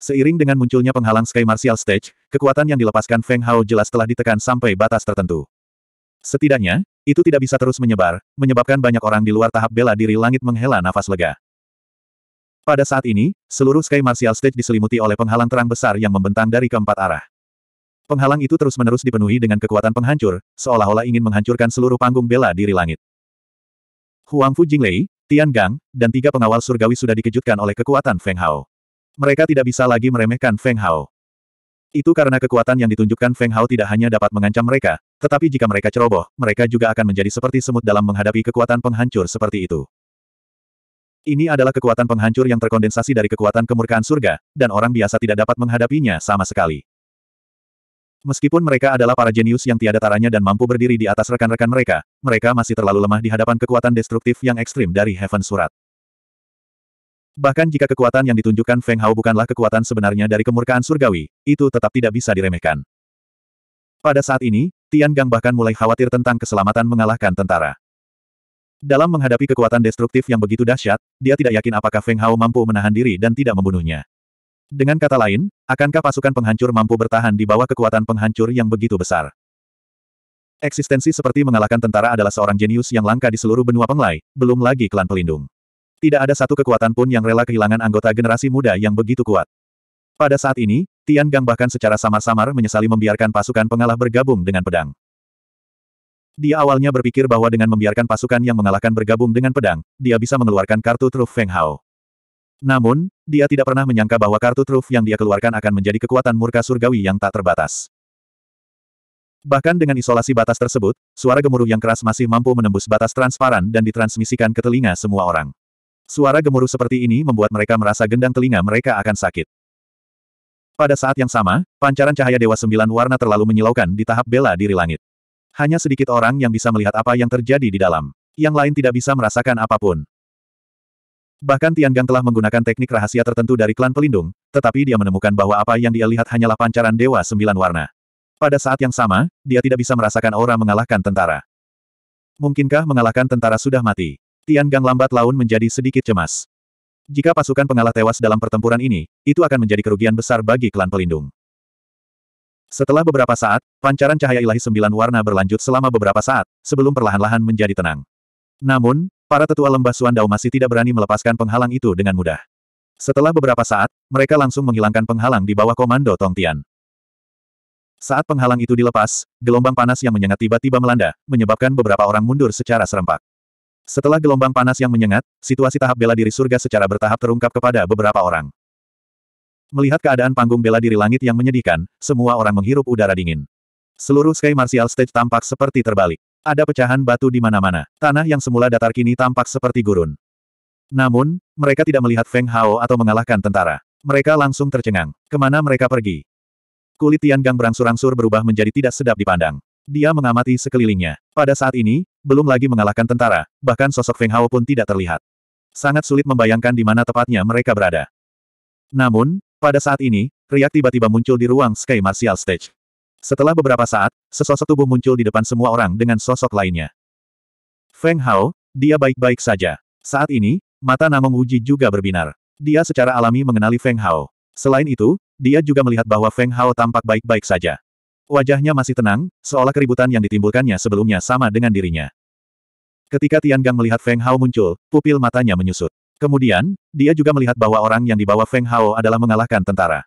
Seiring dengan munculnya penghalang Sky Martial Stage, kekuatan yang dilepaskan Feng Hao jelas telah ditekan sampai batas tertentu. Setidaknya, itu tidak bisa terus menyebar, menyebabkan banyak orang di luar tahap bela diri langit menghela nafas lega. Pada saat ini, seluruh Sky Martial Stage diselimuti oleh penghalang terang besar yang membentang dari keempat arah. Penghalang itu terus-menerus dipenuhi dengan kekuatan penghancur, seolah-olah ingin menghancurkan seluruh panggung bela diri langit. Huang Fu Jinglei, Tian Gang, dan tiga pengawal surgawi sudah dikejutkan oleh kekuatan Feng Hao. Mereka tidak bisa lagi meremehkan Feng Hao. Itu karena kekuatan yang ditunjukkan Feng Hao tidak hanya dapat mengancam mereka, tetapi jika mereka ceroboh, mereka juga akan menjadi seperti semut dalam menghadapi kekuatan penghancur seperti itu. Ini adalah kekuatan penghancur yang terkondensasi dari kekuatan kemurkaan surga, dan orang biasa tidak dapat menghadapinya sama sekali. Meskipun mereka adalah para jenius yang tiada taranya dan mampu berdiri di atas rekan-rekan mereka, mereka masih terlalu lemah di hadapan kekuatan destruktif yang ekstrim dari Heaven Surat. Bahkan jika kekuatan yang ditunjukkan Feng Hao bukanlah kekuatan sebenarnya dari kemurkaan surgawi, itu tetap tidak bisa diremehkan. Pada saat ini, Tian Gang bahkan mulai khawatir tentang keselamatan mengalahkan tentara. Dalam menghadapi kekuatan destruktif yang begitu dahsyat, dia tidak yakin apakah Feng Hao mampu menahan diri dan tidak membunuhnya. Dengan kata lain, akankah pasukan penghancur mampu bertahan di bawah kekuatan penghancur yang begitu besar? Eksistensi seperti mengalahkan tentara adalah seorang jenius yang langka di seluruh benua penglai, belum lagi klan pelindung. Tidak ada satu kekuatan pun yang rela kehilangan anggota generasi muda yang begitu kuat. Pada saat ini, Tian Gang bahkan secara samar-samar menyesali membiarkan pasukan pengalah bergabung dengan pedang. Dia awalnya berpikir bahwa dengan membiarkan pasukan yang mengalahkan bergabung dengan pedang, dia bisa mengeluarkan kartu truf Feng Hao. Namun, dia tidak pernah menyangka bahwa kartu truf yang dia keluarkan akan menjadi kekuatan murka surgawi yang tak terbatas. Bahkan dengan isolasi batas tersebut, suara gemuruh yang keras masih mampu menembus batas transparan dan ditransmisikan ke telinga semua orang. Suara gemuruh seperti ini membuat mereka merasa gendang telinga mereka akan sakit. Pada saat yang sama, pancaran cahaya Dewa Sembilan Warna terlalu menyilaukan di tahap bela diri langit. Hanya sedikit orang yang bisa melihat apa yang terjadi di dalam. Yang lain tidak bisa merasakan apapun. Bahkan Tian Gang telah menggunakan teknik rahasia tertentu dari klan pelindung, tetapi dia menemukan bahwa apa yang dia lihat hanyalah pancaran Dewa Sembilan Warna. Pada saat yang sama, dia tidak bisa merasakan aura mengalahkan tentara. Mungkinkah mengalahkan tentara sudah mati? Tian Gang lambat laun menjadi sedikit cemas. Jika pasukan pengalah tewas dalam pertempuran ini, itu akan menjadi kerugian besar bagi klan pelindung. Setelah beberapa saat, pancaran cahaya ilahi sembilan warna berlanjut selama beberapa saat, sebelum perlahan-lahan menjadi tenang. Namun, para tetua lembah Suandao masih tidak berani melepaskan penghalang itu dengan mudah. Setelah beberapa saat, mereka langsung menghilangkan penghalang di bawah komando Tong Tian. Saat penghalang itu dilepas, gelombang panas yang menyengat tiba-tiba melanda, menyebabkan beberapa orang mundur secara serempak. Setelah gelombang panas yang menyengat, situasi tahap bela diri surga secara bertahap terungkap kepada beberapa orang. Melihat keadaan panggung bela diri langit yang menyedihkan, semua orang menghirup udara dingin. Seluruh Sky Martial Stage tampak seperti terbalik. Ada pecahan batu di mana-mana. Tanah yang semula datar kini tampak seperti gurun. Namun, mereka tidak melihat Feng Hao atau mengalahkan tentara. Mereka langsung tercengang. Kemana mereka pergi? Kulit Tian Gang berangsur-angsur berubah menjadi tidak sedap dipandang. Dia mengamati sekelilingnya. Pada saat ini, belum lagi mengalahkan tentara, bahkan sosok Feng Hao pun tidak terlihat. Sangat sulit membayangkan di mana tepatnya mereka berada. Namun, pada saat ini, Riak tiba-tiba muncul di ruang Sky Martial Stage. Setelah beberapa saat, sesosok tubuh muncul di depan semua orang dengan sosok lainnya. Feng Hao, dia baik-baik saja. Saat ini, mata Namong Uji juga berbinar. Dia secara alami mengenali Feng Hao. Selain itu, dia juga melihat bahwa Feng Hao tampak baik-baik saja. Wajahnya masih tenang, seolah keributan yang ditimbulkannya sebelumnya sama dengan dirinya. Ketika Tian Gang melihat Feng Hao muncul, pupil matanya menyusut. Kemudian, dia juga melihat bahwa orang yang dibawa Feng Hao adalah mengalahkan tentara.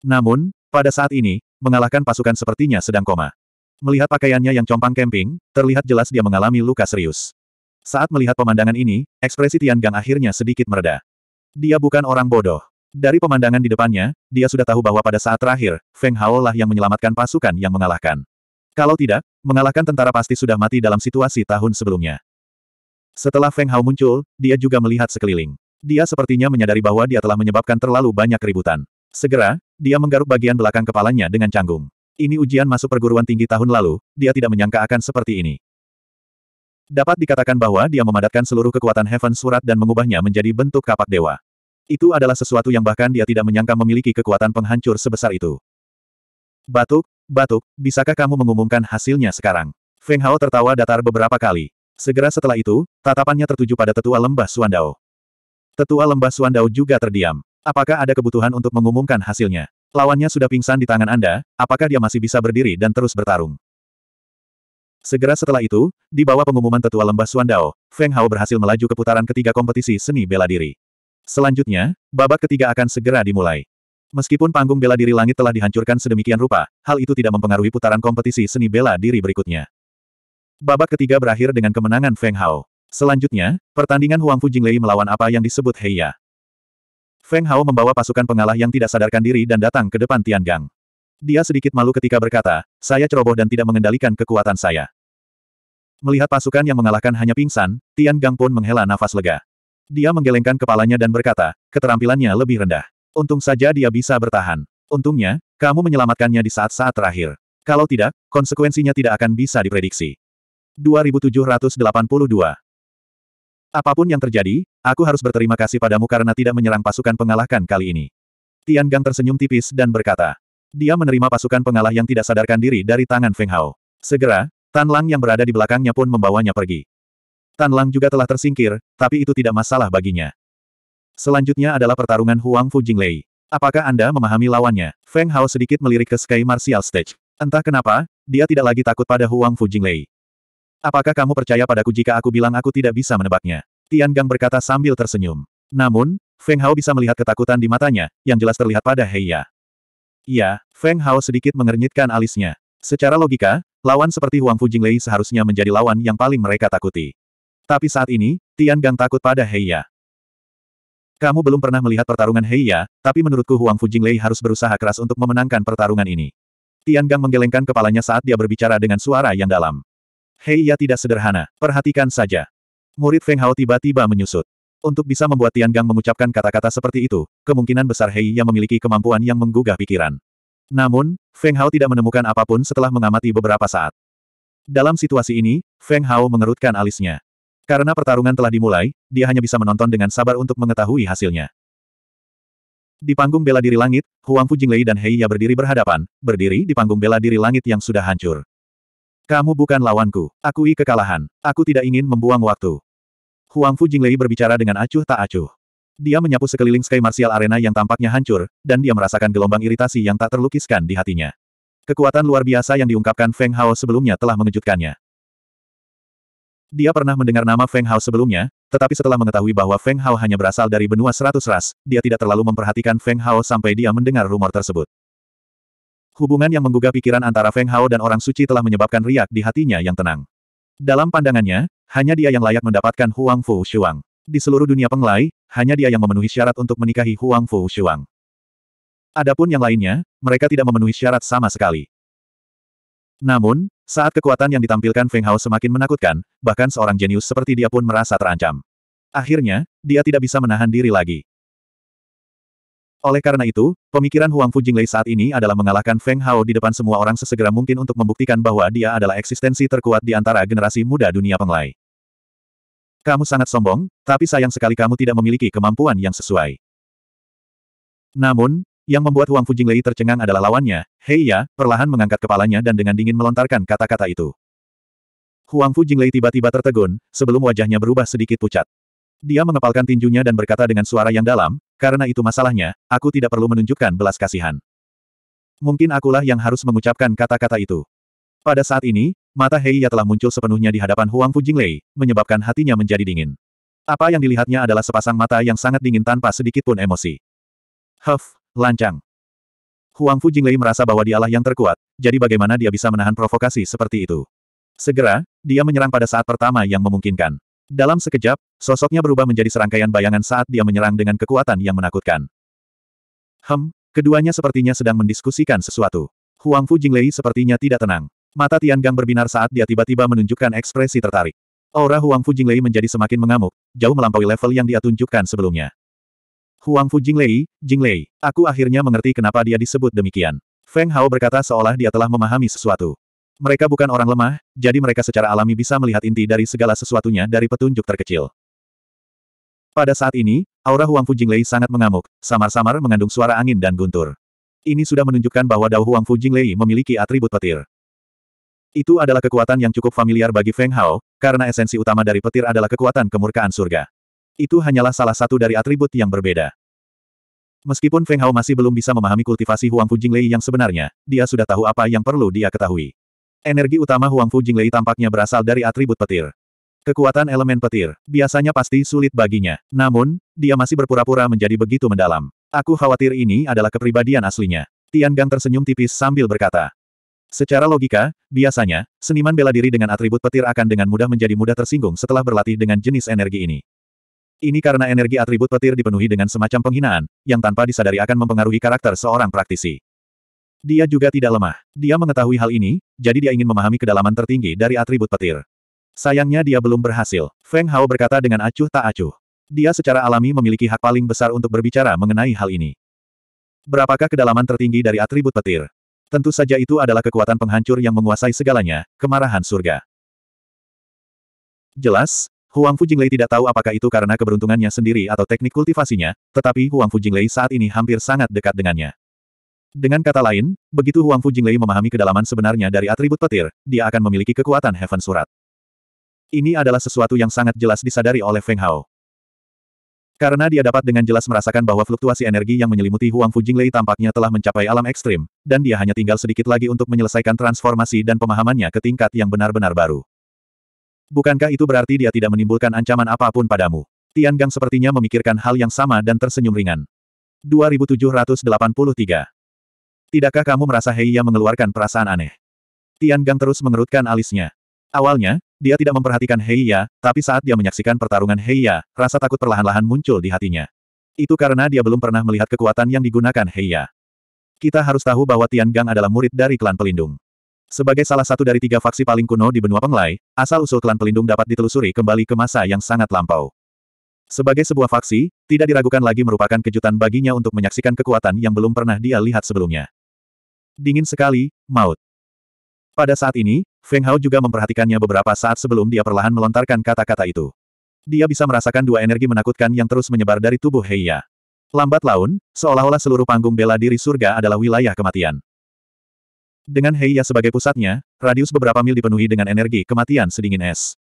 Namun, pada saat ini, mengalahkan pasukan sepertinya sedang koma. Melihat pakaiannya yang compang kemping, terlihat jelas dia mengalami luka serius. Saat melihat pemandangan ini, ekspresi Tian Gang akhirnya sedikit mereda. Dia bukan orang bodoh. Dari pemandangan di depannya, dia sudah tahu bahwa pada saat terakhir, Feng Hao lah yang menyelamatkan pasukan yang mengalahkan. Kalau tidak, mengalahkan tentara pasti sudah mati dalam situasi tahun sebelumnya. Setelah Feng Hao muncul, dia juga melihat sekeliling. Dia sepertinya menyadari bahwa dia telah menyebabkan terlalu banyak keributan. Segera, dia menggaruk bagian belakang kepalanya dengan canggung. Ini ujian masuk perguruan tinggi tahun lalu, dia tidak menyangka akan seperti ini. Dapat dikatakan bahwa dia memadatkan seluruh kekuatan Heaven Surat dan mengubahnya menjadi bentuk kapak dewa. Itu adalah sesuatu yang bahkan dia tidak menyangka memiliki kekuatan penghancur sebesar itu. Batuk, batuk, bisakah kamu mengumumkan hasilnya sekarang? Feng Hao tertawa datar beberapa kali. Segera setelah itu, tatapannya tertuju pada tetua lembah Suandao. Tetua lembah Suandao juga terdiam. Apakah ada kebutuhan untuk mengumumkan hasilnya? Lawannya sudah pingsan di tangan Anda, apakah dia masih bisa berdiri dan terus bertarung? Segera setelah itu, di bawah pengumuman tetua lembah Suandao, Feng Hao berhasil melaju ke putaran ketiga kompetisi seni bela diri. Selanjutnya, babak ketiga akan segera dimulai. Meskipun panggung bela diri langit telah dihancurkan sedemikian rupa, hal itu tidak mempengaruhi putaran kompetisi seni bela diri berikutnya. Babak ketiga berakhir dengan kemenangan Feng Hao. Selanjutnya, pertandingan Huang Fu Jinglei melawan apa yang disebut Heiya. Feng Hao membawa pasukan pengalah yang tidak sadarkan diri dan datang ke depan Tian Gang. Dia sedikit malu ketika berkata, saya ceroboh dan tidak mengendalikan kekuatan saya. Melihat pasukan yang mengalahkan hanya pingsan, Tian Gang pun menghela nafas lega. Dia menggelengkan kepalanya dan berkata, keterampilannya lebih rendah. Untung saja dia bisa bertahan. Untungnya, kamu menyelamatkannya di saat-saat terakhir. Kalau tidak, konsekuensinya tidak akan bisa diprediksi. 2782 Apapun yang terjadi, aku harus berterima kasih padamu karena tidak menyerang pasukan pengalahkan kali ini. Tian Gang tersenyum tipis dan berkata. Dia menerima pasukan pengalah yang tidak sadarkan diri dari tangan Feng Hao. Segera, Tan Lang yang berada di belakangnya pun membawanya pergi. Tan Lang juga telah tersingkir, tapi itu tidak masalah baginya. Selanjutnya adalah pertarungan Huang Fu Jinglei. Apakah Anda memahami lawannya? Feng Hao sedikit melirik ke Sky Martial Stage. Entah kenapa, dia tidak lagi takut pada Huang Fu Jinglei. Apakah kamu percaya padaku jika aku bilang aku tidak bisa menebaknya? Tian Gang berkata sambil tersenyum. Namun, Feng Hao bisa melihat ketakutan di matanya, yang jelas terlihat pada Heiya. Iya, Feng Hao sedikit mengernyitkan alisnya. Secara logika, lawan seperti Huang Fu Jinglei seharusnya menjadi lawan yang paling mereka takuti. Tapi saat ini, Tian Gang takut pada Heiya. Kamu belum pernah melihat pertarungan Heiya, tapi menurutku Huang Fujinglei harus berusaha keras untuk memenangkan pertarungan ini. Tian Gang menggelengkan kepalanya saat dia berbicara dengan suara yang dalam. Heiya tidak sederhana, perhatikan saja. Murid Feng Hao tiba-tiba menyusut. Untuk bisa membuat Tian Gang mengucapkan kata-kata seperti itu, kemungkinan besar Heiya memiliki kemampuan yang menggugah pikiran. Namun, Feng Hao tidak menemukan apapun setelah mengamati beberapa saat. Dalam situasi ini, Feng Hao mengerutkan alisnya. Karena pertarungan telah dimulai, dia hanya bisa menonton dengan sabar untuk mengetahui hasilnya. Di panggung bela diri langit, Huang Fu Jinglei dan Hei Ya berdiri berhadapan, berdiri di panggung bela diri langit yang sudah hancur. Kamu bukan lawanku. Akui kekalahan. Aku tidak ingin membuang waktu. Huang Fu Jinglei berbicara dengan acuh tak acuh. Dia menyapu sekeliling Sky Martial Arena yang tampaknya hancur, dan dia merasakan gelombang iritasi yang tak terlukiskan di hatinya. Kekuatan luar biasa yang diungkapkan Feng Hao sebelumnya telah mengejutkannya. Dia pernah mendengar nama Feng Hao sebelumnya, tetapi setelah mengetahui bahwa Feng Hao hanya berasal dari benua seratus ras, dia tidak terlalu memperhatikan Feng Hao sampai dia mendengar rumor tersebut. Hubungan yang menggugah pikiran antara Feng Hao dan orang suci telah menyebabkan riak di hatinya yang tenang. Dalam pandangannya, hanya dia yang layak mendapatkan Huang Fu Shuang. Di seluruh dunia penglai, hanya dia yang memenuhi syarat untuk menikahi Huang Fu Shuang. Adapun yang lainnya, mereka tidak memenuhi syarat sama sekali. Namun, saat kekuatan yang ditampilkan Feng Hao semakin menakutkan, bahkan seorang jenius seperti dia pun merasa terancam. Akhirnya, dia tidak bisa menahan diri lagi. Oleh karena itu, pemikiran Huang Fu Jinglei saat ini adalah mengalahkan Feng Hao di depan semua orang sesegera mungkin untuk membuktikan bahwa dia adalah eksistensi terkuat di antara generasi muda dunia penglai. Kamu sangat sombong, tapi sayang sekali kamu tidak memiliki kemampuan yang sesuai. Namun, yang membuat Huang Lei tercengang adalah lawannya, Hei Ya, perlahan mengangkat kepalanya dan dengan dingin melontarkan kata-kata itu. Huang Lei tiba-tiba tertegun, sebelum wajahnya berubah sedikit pucat. Dia mengepalkan tinjunya dan berkata dengan suara yang dalam, karena itu masalahnya, aku tidak perlu menunjukkan belas kasihan. Mungkin akulah yang harus mengucapkan kata-kata itu. Pada saat ini, mata Hei Ya telah muncul sepenuhnya di hadapan Huang Lei, menyebabkan hatinya menjadi dingin. Apa yang dilihatnya adalah sepasang mata yang sangat dingin tanpa sedikit pun emosi. Huff, Lancang. Huang Fu Jinglei merasa bahwa dialah yang terkuat, jadi bagaimana dia bisa menahan provokasi seperti itu? Segera, dia menyerang pada saat pertama yang memungkinkan. Dalam sekejap, sosoknya berubah menjadi serangkaian bayangan saat dia menyerang dengan kekuatan yang menakutkan. Hem, keduanya sepertinya sedang mendiskusikan sesuatu. Huang Fu Jinglei sepertinya tidak tenang. Mata Gang berbinar saat dia tiba-tiba menunjukkan ekspresi tertarik. Aura Huang Fu Jinglei menjadi semakin mengamuk, jauh melampaui level yang dia tunjukkan sebelumnya. Huang Lei, Jinglei, Jinglei, aku akhirnya mengerti kenapa dia disebut demikian. Feng Hao berkata seolah dia telah memahami sesuatu. Mereka bukan orang lemah, jadi mereka secara alami bisa melihat inti dari segala sesuatunya dari petunjuk terkecil. Pada saat ini, aura Huang Jing Jinglei sangat mengamuk, samar-samar mengandung suara angin dan guntur. Ini sudah menunjukkan bahwa Dao Huang Jing Jinglei memiliki atribut petir. Itu adalah kekuatan yang cukup familiar bagi Feng Hao, karena esensi utama dari petir adalah kekuatan kemurkaan surga itu hanyalah salah satu dari atribut yang berbeda. Meskipun Feng Hao masih belum bisa memahami kultivasi Huang Fu Jinglei yang sebenarnya, dia sudah tahu apa yang perlu dia ketahui. Energi utama Huang Fu Jinglei tampaknya berasal dari atribut petir. Kekuatan elemen petir, biasanya pasti sulit baginya. Namun, dia masih berpura-pura menjadi begitu mendalam. Aku khawatir ini adalah kepribadian aslinya. Tian Gang tersenyum tipis sambil berkata. Secara logika, biasanya, seniman bela diri dengan atribut petir akan dengan mudah menjadi mudah tersinggung setelah berlatih dengan jenis energi ini. Ini karena energi atribut petir dipenuhi dengan semacam penghinaan, yang tanpa disadari akan mempengaruhi karakter seorang praktisi. Dia juga tidak lemah. Dia mengetahui hal ini, jadi dia ingin memahami kedalaman tertinggi dari atribut petir. Sayangnya dia belum berhasil. Feng Hao berkata dengan acuh tak acuh. Dia secara alami memiliki hak paling besar untuk berbicara mengenai hal ini. Berapakah kedalaman tertinggi dari atribut petir? Tentu saja itu adalah kekuatan penghancur yang menguasai segalanya, kemarahan surga. Jelas, Huang Fu Jinglei tidak tahu apakah itu karena keberuntungannya sendiri atau teknik kultivasinya, tetapi Huang Fu Jinglei saat ini hampir sangat dekat dengannya. Dengan kata lain, begitu Huang Fu Jinglei memahami kedalaman sebenarnya dari atribut petir, dia akan memiliki kekuatan Heaven Surat. Ini adalah sesuatu yang sangat jelas disadari oleh Feng Hao. Karena dia dapat dengan jelas merasakan bahwa fluktuasi energi yang menyelimuti Huang Fu Jinglei tampaknya telah mencapai alam ekstrim, dan dia hanya tinggal sedikit lagi untuk menyelesaikan transformasi dan pemahamannya ke tingkat yang benar-benar baru. Bukankah itu berarti dia tidak menimbulkan ancaman apapun padamu? Tian Gang sepertinya memikirkan hal yang sama dan tersenyum ringan. 2783. Tidakkah kamu merasa Heiya mengeluarkan perasaan aneh? Tian Gang terus mengerutkan alisnya. Awalnya, dia tidak memperhatikan Heiya, tapi saat dia menyaksikan pertarungan Heiya, rasa takut perlahan-lahan muncul di hatinya. Itu karena dia belum pernah melihat kekuatan yang digunakan Heiya. Kita harus tahu bahwa Tian Gang adalah murid dari klan pelindung. Sebagai salah satu dari tiga faksi paling kuno di benua Penglai, asal-usul klan pelindung dapat ditelusuri kembali ke masa yang sangat lampau. Sebagai sebuah faksi, tidak diragukan lagi merupakan kejutan baginya untuk menyaksikan kekuatan yang belum pernah dia lihat sebelumnya. Dingin sekali, maut. Pada saat ini, Feng Hao juga memperhatikannya beberapa saat sebelum dia perlahan melontarkan kata-kata itu. Dia bisa merasakan dua energi menakutkan yang terus menyebar dari tubuh Heiya. Lambat laun, seolah-olah seluruh panggung bela diri surga adalah wilayah kematian. Dengan Heiya sebagai pusatnya, radius beberapa mil dipenuhi dengan energi kematian sedingin es.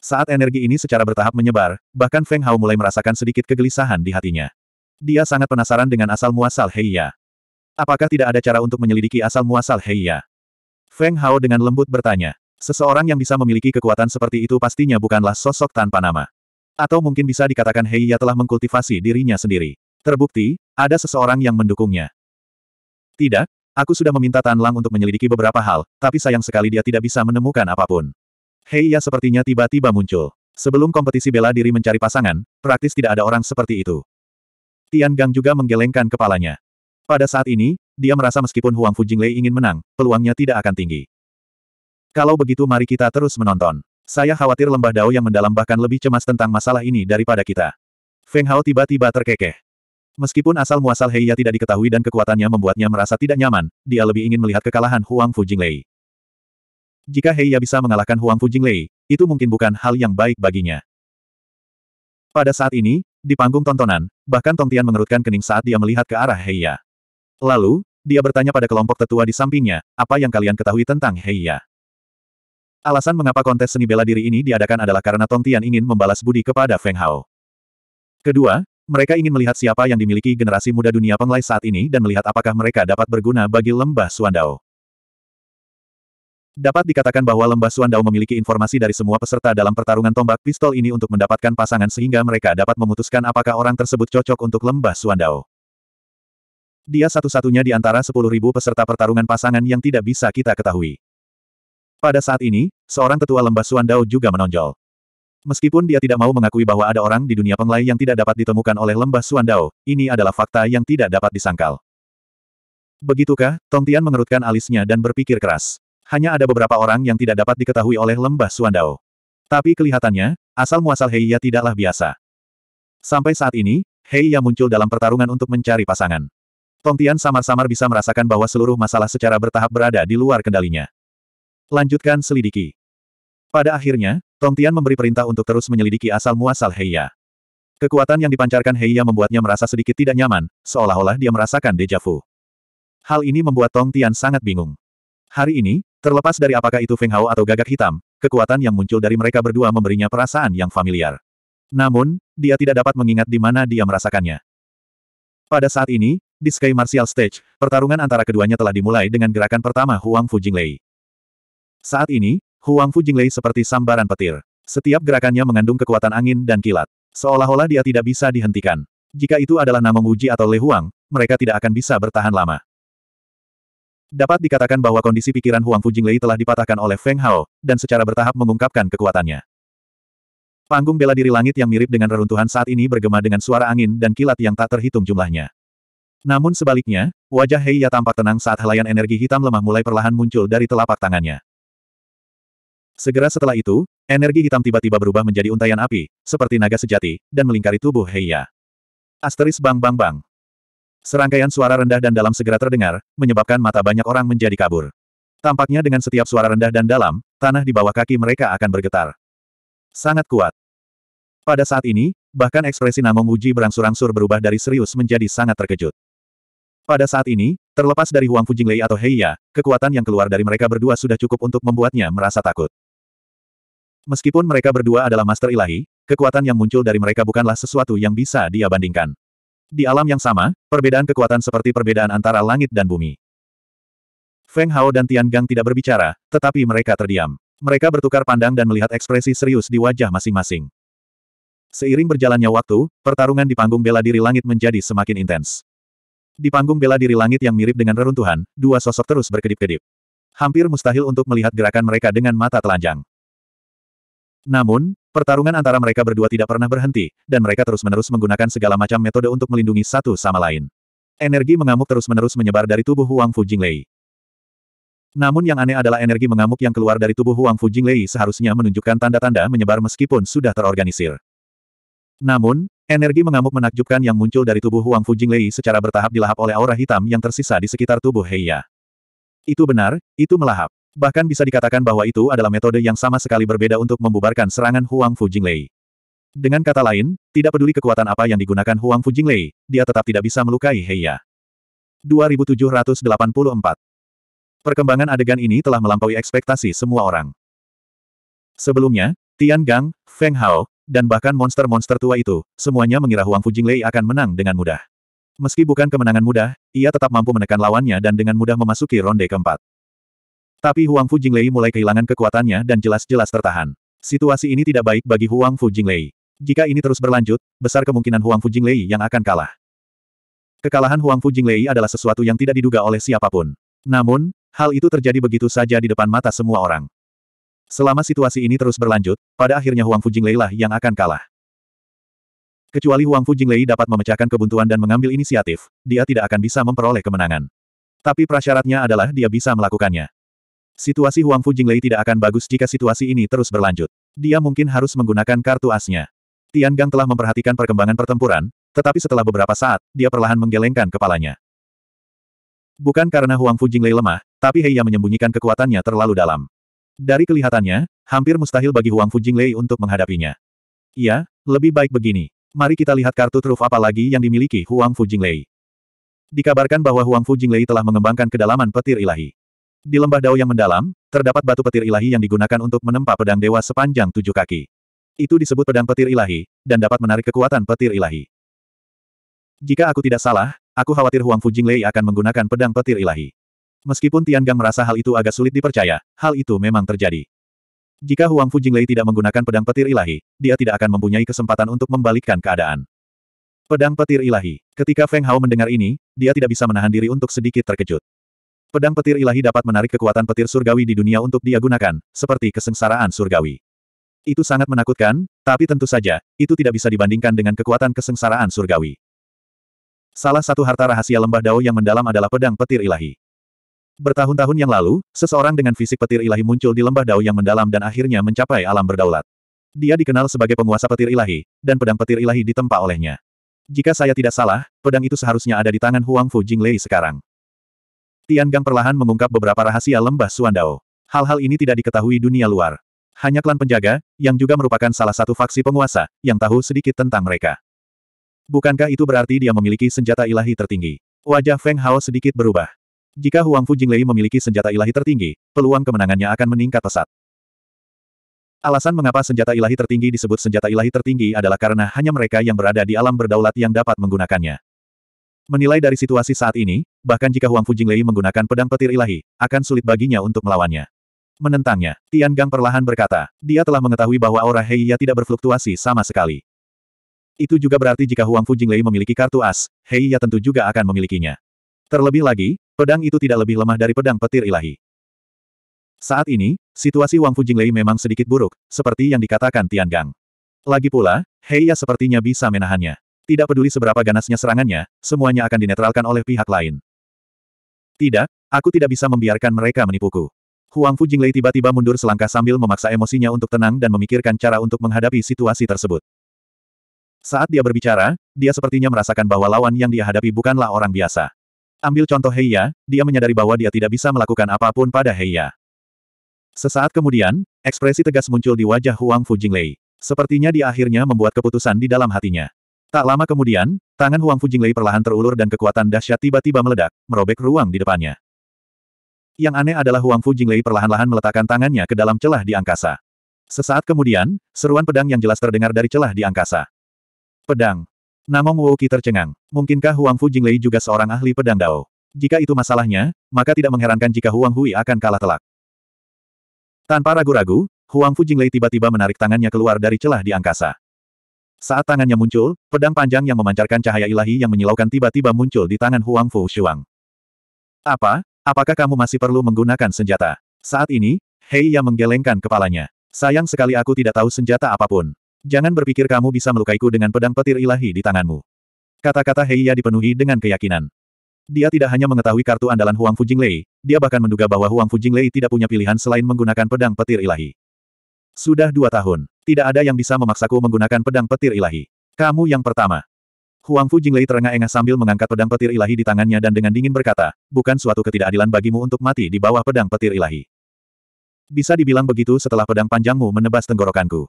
Saat energi ini secara bertahap menyebar, bahkan Feng Hao mulai merasakan sedikit kegelisahan di hatinya. Dia sangat penasaran dengan asal-muasal Heiya. Apakah tidak ada cara untuk menyelidiki asal-muasal Heiya? Feng Hao dengan lembut bertanya. Seseorang yang bisa memiliki kekuatan seperti itu pastinya bukanlah sosok tanpa nama. Atau mungkin bisa dikatakan Heiya telah mengkultivasi dirinya sendiri. Terbukti, ada seseorang yang mendukungnya. Tidak, Aku sudah meminta Tan Lang untuk menyelidiki beberapa hal, tapi sayang sekali dia tidak bisa menemukan apapun. Hei, ya sepertinya tiba-tiba muncul. Sebelum kompetisi bela diri mencari pasangan, praktis tidak ada orang seperti itu. Tian Gang juga menggelengkan kepalanya. Pada saat ini, dia merasa meskipun Huang Fujinglei ingin menang, peluangnya tidak akan tinggi. Kalau begitu mari kita terus menonton. Saya khawatir lembah Dao yang mendalam bahkan lebih cemas tentang masalah ini daripada kita. Feng Hao tiba-tiba terkekeh. Meskipun asal-muasal Heiya tidak diketahui dan kekuatannya membuatnya merasa tidak nyaman, dia lebih ingin melihat kekalahan Huang Fu Jinglei. Jika Heiya bisa mengalahkan Huang Fu Jinglei, itu mungkin bukan hal yang baik baginya. Pada saat ini, di panggung tontonan, bahkan Tong Tian mengerutkan kening saat dia melihat ke arah Heiya. Lalu, dia bertanya pada kelompok tetua di sampingnya, apa yang kalian ketahui tentang Heiya? Alasan mengapa kontes seni bela diri ini diadakan adalah karena Tong Tian ingin membalas budi kepada Feng Hao. Kedua, mereka ingin melihat siapa yang dimiliki generasi muda dunia penglai saat ini dan melihat apakah mereka dapat berguna bagi lembah Suandao. Dapat dikatakan bahwa lembah Suandao memiliki informasi dari semua peserta dalam pertarungan tombak pistol ini untuk mendapatkan pasangan sehingga mereka dapat memutuskan apakah orang tersebut cocok untuk lembah Suandao. Dia satu-satunya di antara 10.000 peserta pertarungan pasangan yang tidak bisa kita ketahui. Pada saat ini, seorang tetua lembah Suandao juga menonjol. Meskipun dia tidak mau mengakui bahwa ada orang di dunia penglai yang tidak dapat ditemukan oleh lembah Suandao, ini adalah fakta yang tidak dapat disangkal. Begitukah, Tong Tian mengerutkan alisnya dan berpikir keras. Hanya ada beberapa orang yang tidak dapat diketahui oleh lembah Suandao. Tapi kelihatannya, asal-muasal Heiya tidaklah biasa. Sampai saat ini, Heiya muncul dalam pertarungan untuk mencari pasangan. Tong Tian samar-samar bisa merasakan bahwa seluruh masalah secara bertahap berada di luar kendalinya. Lanjutkan selidiki. Pada akhirnya, Tong Tian memberi perintah untuk terus menyelidiki asal-muasal Heiya. Kekuatan yang dipancarkan Heiya membuatnya merasa sedikit tidak nyaman, seolah-olah dia merasakan deja vu. Hal ini membuat Tong Tian sangat bingung. Hari ini, terlepas dari apakah itu Feng Hao atau gagak hitam, kekuatan yang muncul dari mereka berdua memberinya perasaan yang familiar. Namun, dia tidak dapat mengingat di mana dia merasakannya. Pada saat ini, di Sky Martial Stage, pertarungan antara keduanya telah dimulai dengan gerakan pertama Huang Fu Lei. Saat ini, Huang Fu Jinglei seperti sambaran petir. Setiap gerakannya mengandung kekuatan angin dan kilat. Seolah-olah dia tidak bisa dihentikan. Jika itu adalah nama Muji atau Le Huang, mereka tidak akan bisa bertahan lama. Dapat dikatakan bahwa kondisi pikiran Huang Fu Jinglei telah dipatahkan oleh Feng Hao, dan secara bertahap mengungkapkan kekuatannya. Panggung bela diri langit yang mirip dengan reruntuhan saat ini bergema dengan suara angin dan kilat yang tak terhitung jumlahnya. Namun sebaliknya, wajah Hei Ya tampak tenang saat helaian energi hitam lemah mulai perlahan muncul dari telapak tangannya. Segera setelah itu, energi hitam tiba-tiba berubah menjadi untaian api, seperti naga sejati, dan melingkari tubuh Heiya. Asteris bang bang bang. Serangkaian suara rendah dan dalam segera terdengar, menyebabkan mata banyak orang menjadi kabur. Tampaknya dengan setiap suara rendah dan dalam, tanah di bawah kaki mereka akan bergetar. Sangat kuat. Pada saat ini, bahkan ekspresi Namong Uji berangsur-angsur berubah dari serius menjadi sangat terkejut. Pada saat ini, terlepas dari Huang Fujinglei atau Heiya, kekuatan yang keluar dari mereka berdua sudah cukup untuk membuatnya merasa takut. Meskipun mereka berdua adalah master ilahi, kekuatan yang muncul dari mereka bukanlah sesuatu yang bisa dia bandingkan. Di alam yang sama, perbedaan kekuatan seperti perbedaan antara langit dan bumi. Feng Hao dan Tian Gang tidak berbicara, tetapi mereka terdiam. Mereka bertukar pandang dan melihat ekspresi serius di wajah masing-masing. Seiring berjalannya waktu, pertarungan di panggung bela diri langit menjadi semakin intens. Di panggung bela diri langit yang mirip dengan reruntuhan, dua sosok terus berkedip-kedip. Hampir mustahil untuk melihat gerakan mereka dengan mata telanjang. Namun, pertarungan antara mereka berdua tidak pernah berhenti, dan mereka terus-menerus menggunakan segala macam metode untuk melindungi satu sama lain. Energi mengamuk terus-menerus menyebar dari tubuh Huang Fu Jinglei. Namun yang aneh adalah energi mengamuk yang keluar dari tubuh Huang Fu Jinglei seharusnya menunjukkan tanda-tanda menyebar meskipun sudah terorganisir. Namun, energi mengamuk menakjubkan yang muncul dari tubuh Huang Fu Jinglei secara bertahap dilahap oleh aura hitam yang tersisa di sekitar tubuh Heiya. Itu benar, itu melahap. Bahkan bisa dikatakan bahwa itu adalah metode yang sama sekali berbeda untuk membubarkan serangan Huang Fu Jinglei. Dengan kata lain, tidak peduli kekuatan apa yang digunakan Huang Fu Jinglei, dia tetap tidak bisa melukai Heiya. 2784 Perkembangan adegan ini telah melampaui ekspektasi semua orang. Sebelumnya, Tian Gang, Feng Hao, dan bahkan monster-monster tua itu, semuanya mengira Huang Fu Jinglei akan menang dengan mudah. Meski bukan kemenangan mudah, ia tetap mampu menekan lawannya dan dengan mudah memasuki ronde keempat. Tapi Huang Fu Jinglei mulai kehilangan kekuatannya dan jelas-jelas tertahan. Situasi ini tidak baik bagi Huang Fu Jinglei. Jika ini terus berlanjut, besar kemungkinan Huang Fu Jinglei yang akan kalah. Kekalahan Huang Fu Jinglei adalah sesuatu yang tidak diduga oleh siapapun. Namun, hal itu terjadi begitu saja di depan mata semua orang. Selama situasi ini terus berlanjut, pada akhirnya Huang Fu Jinglei lah yang akan kalah. Kecuali Huang Fu Jinglei dapat memecahkan kebuntuan dan mengambil inisiatif, dia tidak akan bisa memperoleh kemenangan. Tapi prasyaratnya adalah dia bisa melakukannya. Situasi Huang Fu Jinglei tidak akan bagus jika situasi ini terus berlanjut. Dia mungkin harus menggunakan kartu asnya. Tian Gang telah memperhatikan perkembangan pertempuran, tetapi setelah beberapa saat, dia perlahan menggelengkan kepalanya. Bukan karena Huang Fu Jinglei lemah, tapi ya menyembunyikan kekuatannya terlalu dalam. Dari kelihatannya, hampir mustahil bagi Huang Fu Jinglei untuk menghadapinya. Iya, lebih baik begini. Mari kita lihat kartu truf apa lagi yang dimiliki Huang Fu Jinglei. Dikabarkan bahwa Huang Fu Jinglei telah mengembangkan kedalaman petir ilahi. Di lembah dao yang mendalam, terdapat batu petir ilahi yang digunakan untuk menempa pedang dewa sepanjang tujuh kaki. Itu disebut pedang petir ilahi, dan dapat menarik kekuatan petir ilahi. Jika aku tidak salah, aku khawatir Huang Fu Jinglei akan menggunakan pedang petir ilahi. Meskipun Tian Gang merasa hal itu agak sulit dipercaya, hal itu memang terjadi. Jika Huang Fu Jinglei tidak menggunakan pedang petir ilahi, dia tidak akan mempunyai kesempatan untuk membalikkan keadaan. Pedang petir ilahi. Ketika Feng Hao mendengar ini, dia tidak bisa menahan diri untuk sedikit terkejut. Pedang petir ilahi dapat menarik kekuatan petir surgawi di dunia untuk dia gunakan, seperti kesengsaraan surgawi. Itu sangat menakutkan, tapi tentu saja, itu tidak bisa dibandingkan dengan kekuatan kesengsaraan surgawi. Salah satu harta rahasia lembah Dao yang mendalam adalah pedang petir ilahi. Bertahun-tahun yang lalu, seseorang dengan fisik petir ilahi muncul di lembah Dao yang mendalam dan akhirnya mencapai alam berdaulat. Dia dikenal sebagai penguasa petir ilahi, dan pedang petir ilahi ditempa olehnya. Jika saya tidak salah, pedang itu seharusnya ada di tangan Huang Fu Jinglei sekarang. Tian Gang perlahan mengungkap beberapa rahasia lembah Suandao. Hal-hal ini tidak diketahui dunia luar. Hanya klan penjaga, yang juga merupakan salah satu faksi penguasa, yang tahu sedikit tentang mereka. Bukankah itu berarti dia memiliki senjata ilahi tertinggi? Wajah Feng Hao sedikit berubah. Jika Huang Fu Jinglei memiliki senjata ilahi tertinggi, peluang kemenangannya akan meningkat pesat. Alasan mengapa senjata ilahi tertinggi disebut senjata ilahi tertinggi adalah karena hanya mereka yang berada di alam berdaulat yang dapat menggunakannya. Menilai dari situasi saat ini, bahkan jika Huang Lei menggunakan pedang petir ilahi, akan sulit baginya untuk melawannya. Menentangnya, Tian Gang perlahan berkata, dia telah mengetahui bahwa aura Heiya tidak berfluktuasi sama sekali. Itu juga berarti jika Huang Lei memiliki kartu as, Heiya tentu juga akan memilikinya. Terlebih lagi, pedang itu tidak lebih lemah dari pedang petir ilahi. Saat ini, situasi Wang Lei memang sedikit buruk, seperti yang dikatakan Tian Gang. Lagi pula, Heiya sepertinya bisa menahannya. Tidak peduli seberapa ganasnya serangannya, semuanya akan dinetralkan oleh pihak lain. Tidak, aku tidak bisa membiarkan mereka menipuku. Huang Fu Jinglei tiba-tiba mundur selangkah sambil memaksa emosinya untuk tenang dan memikirkan cara untuk menghadapi situasi tersebut. Saat dia berbicara, dia sepertinya merasakan bahwa lawan yang dia hadapi bukanlah orang biasa. Ambil contoh Heiya, dia menyadari bahwa dia tidak bisa melakukan apapun pada Heiya. Sesaat kemudian, ekspresi tegas muncul di wajah Huang Fu Jinglei. Sepertinya dia akhirnya membuat keputusan di dalam hatinya. Tak lama kemudian, tangan Huang Fu Fujinglei perlahan terulur dan kekuatan dahsyat tiba-tiba meledak, merobek ruang di depannya. Yang aneh adalah Huang Fu Fujinglei perlahan-lahan meletakkan tangannya ke dalam celah di angkasa. Sesaat kemudian, seruan pedang yang jelas terdengar dari celah di angkasa. Pedang. Namong Wouki tercengang. Mungkinkah Huang Fu Fujinglei juga seorang ahli pedang Dao? Jika itu masalahnya, maka tidak mengherankan jika Huang Hui akan kalah telak. Tanpa ragu-ragu, Huang Fu Fujinglei tiba-tiba menarik tangannya keluar dari celah di angkasa. Saat tangannya muncul, pedang panjang yang memancarkan cahaya ilahi yang menyilaukan tiba-tiba muncul di tangan Huang Fu Shuang. Apa? Apakah kamu masih perlu menggunakan senjata? Saat ini, Hei yang menggelengkan kepalanya. Sayang sekali aku tidak tahu senjata apapun. Jangan berpikir kamu bisa melukaiku dengan pedang petir ilahi di tanganmu. Kata-kata Hei Ya dipenuhi dengan keyakinan. Dia tidak hanya mengetahui kartu andalan Huang Fu Lei, dia bahkan menduga bahwa Huang Fu Lei tidak punya pilihan selain menggunakan pedang petir ilahi. Sudah dua tahun. Tidak ada yang bisa memaksaku menggunakan pedang petir ilahi. Kamu yang pertama. Huang Fu Jinglei terengah-engah sambil mengangkat pedang petir ilahi di tangannya dan dengan dingin berkata, bukan suatu ketidakadilan bagimu untuk mati di bawah pedang petir ilahi. Bisa dibilang begitu setelah pedang panjangmu menebas tenggorokanku.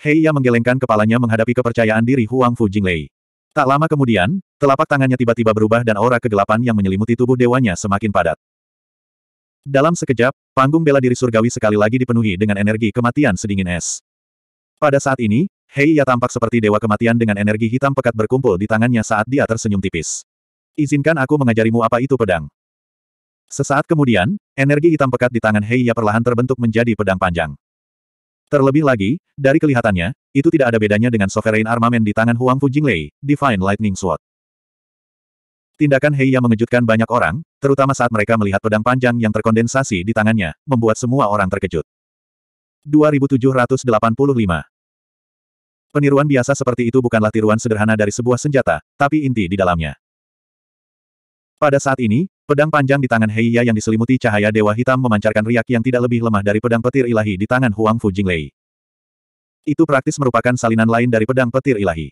Hei, ia menggelengkan kepalanya menghadapi kepercayaan diri Huang Fu Jinglei. Tak lama kemudian, telapak tangannya tiba-tiba berubah dan aura kegelapan yang menyelimuti tubuh dewanya semakin padat. Dalam sekejap, panggung bela diri surgawi sekali lagi dipenuhi dengan energi kematian sedingin es. Pada saat ini, Heiya tampak seperti dewa kematian dengan energi hitam pekat berkumpul di tangannya saat dia tersenyum tipis. Izinkan aku mengajarimu apa itu pedang. Sesaat kemudian, energi hitam pekat di tangan Heiya perlahan terbentuk menjadi pedang panjang. Terlebih lagi, dari kelihatannya, itu tidak ada bedanya dengan Sovereign Armament di tangan Huang Fu Jinglei, Divine Lightning Sword. Tindakan Heiya mengejutkan banyak orang, terutama saat mereka melihat pedang panjang yang terkondensasi di tangannya, membuat semua orang terkejut. 2785 Peniruan biasa seperti itu bukanlah tiruan sederhana dari sebuah senjata, tapi inti di dalamnya. Pada saat ini, pedang panjang di tangan Heiya yang diselimuti cahaya dewa hitam memancarkan riak yang tidak lebih lemah dari pedang petir ilahi di tangan Huang Fu Jinglei. Itu praktis merupakan salinan lain dari pedang petir ilahi.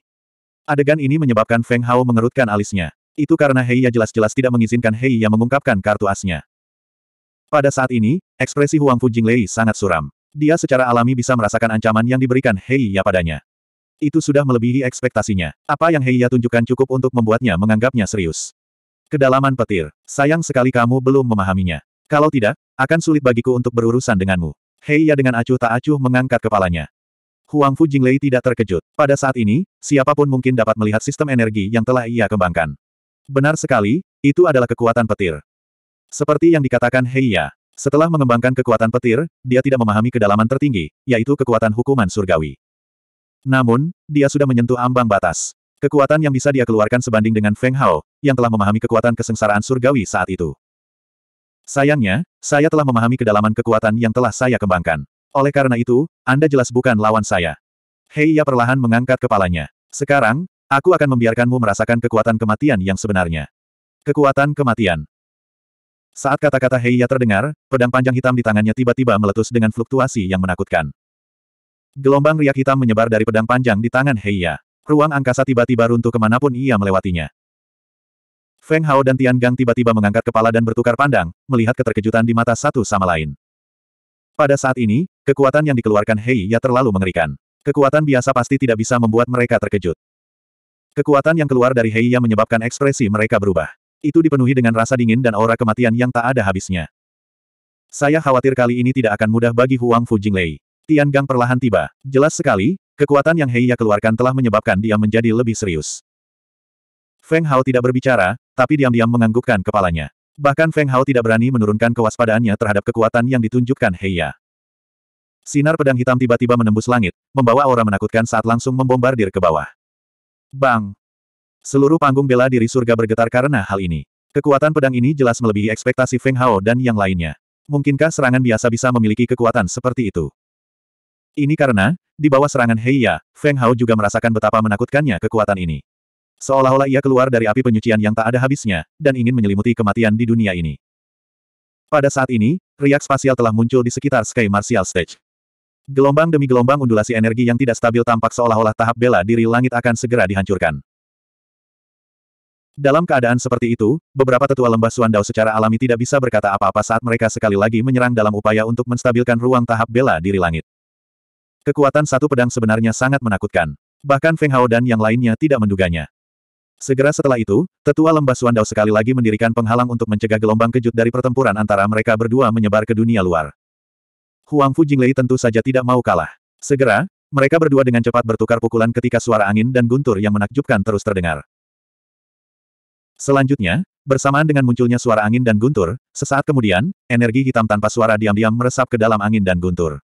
Adegan ini menyebabkan Feng Hao mengerutkan alisnya. Itu karena Heiya jelas-jelas tidak mengizinkan Heiya mengungkapkan kartu asnya. Pada saat ini, ekspresi Huang Fu Jinglei sangat suram. Dia secara alami bisa merasakan ancaman yang diberikan Heiya padanya. Itu sudah melebihi ekspektasinya. Apa yang Heiya tunjukkan cukup untuk membuatnya menganggapnya serius. Kedalaman petir. Sayang sekali kamu belum memahaminya. Kalau tidak, akan sulit bagiku untuk berurusan denganmu. Heiya dengan acuh tak acuh mengangkat kepalanya. Huang Fu Jinglei tidak terkejut. Pada saat ini, siapapun mungkin dapat melihat sistem energi yang telah ia kembangkan. Benar sekali, itu adalah kekuatan petir. Seperti yang dikatakan Heiya, setelah mengembangkan kekuatan petir, dia tidak memahami kedalaman tertinggi, yaitu kekuatan hukuman surgawi. Namun, dia sudah menyentuh ambang batas. Kekuatan yang bisa dia keluarkan sebanding dengan Feng Hao, yang telah memahami kekuatan kesengsaraan surgawi saat itu. Sayangnya, saya telah memahami kedalaman kekuatan yang telah saya kembangkan. Oleh karena itu, Anda jelas bukan lawan saya. Heiya perlahan mengangkat kepalanya. Sekarang, Aku akan membiarkanmu merasakan kekuatan kematian yang sebenarnya. Kekuatan kematian. Saat kata-kata Heiya terdengar, pedang panjang hitam di tangannya tiba-tiba meletus dengan fluktuasi yang menakutkan. Gelombang riak hitam menyebar dari pedang panjang di tangan Heiya. Ruang angkasa tiba-tiba runtuh kemanapun ia melewatinya. Feng Hao dan Tian Gang tiba-tiba mengangkat kepala dan bertukar pandang, melihat keterkejutan di mata satu sama lain. Pada saat ini, kekuatan yang dikeluarkan Heiya terlalu mengerikan. Kekuatan biasa pasti tidak bisa membuat mereka terkejut. Kekuatan yang keluar dari Heiya menyebabkan ekspresi mereka berubah. Itu dipenuhi dengan rasa dingin dan aura kematian yang tak ada habisnya. Saya khawatir kali ini tidak akan mudah bagi Huang Fu Jinglei. Tian Gang perlahan tiba. Jelas sekali, kekuatan yang Heiya keluarkan telah menyebabkan dia menjadi lebih serius. Feng Hao tidak berbicara, tapi diam-diam menganggukkan kepalanya. Bahkan Feng Hao tidak berani menurunkan kewaspadaannya terhadap kekuatan yang ditunjukkan Heiya. Sinar pedang hitam tiba-tiba menembus langit, membawa aura menakutkan saat langsung membombardir ke bawah. Bang! Seluruh panggung bela diri surga bergetar karena hal ini. Kekuatan pedang ini jelas melebihi ekspektasi Feng Hao dan yang lainnya. Mungkinkah serangan biasa bisa memiliki kekuatan seperti itu? Ini karena, di bawah serangan Heiya, Feng Hao juga merasakan betapa menakutkannya kekuatan ini. Seolah-olah ia keluar dari api penyucian yang tak ada habisnya, dan ingin menyelimuti kematian di dunia ini. Pada saat ini, riak spasial telah muncul di sekitar Sky Martial Stage. Gelombang demi gelombang undulasi energi yang tidak stabil tampak seolah-olah tahap bela diri langit akan segera dihancurkan. Dalam keadaan seperti itu, beberapa tetua lembah Suandao secara alami tidak bisa berkata apa-apa saat mereka sekali lagi menyerang dalam upaya untuk menstabilkan ruang tahap bela diri langit. Kekuatan satu pedang sebenarnya sangat menakutkan. Bahkan Feng Hao dan yang lainnya tidak menduganya. Segera setelah itu, tetua lembah Suandao sekali lagi mendirikan penghalang untuk mencegah gelombang kejut dari pertempuran antara mereka berdua menyebar ke dunia luar. Huang Fu Jinglei tentu saja tidak mau kalah. Segera, mereka berdua dengan cepat bertukar pukulan ketika suara angin dan guntur yang menakjubkan terus terdengar. Selanjutnya, bersamaan dengan munculnya suara angin dan guntur, sesaat kemudian, energi hitam tanpa suara diam-diam meresap ke dalam angin dan guntur.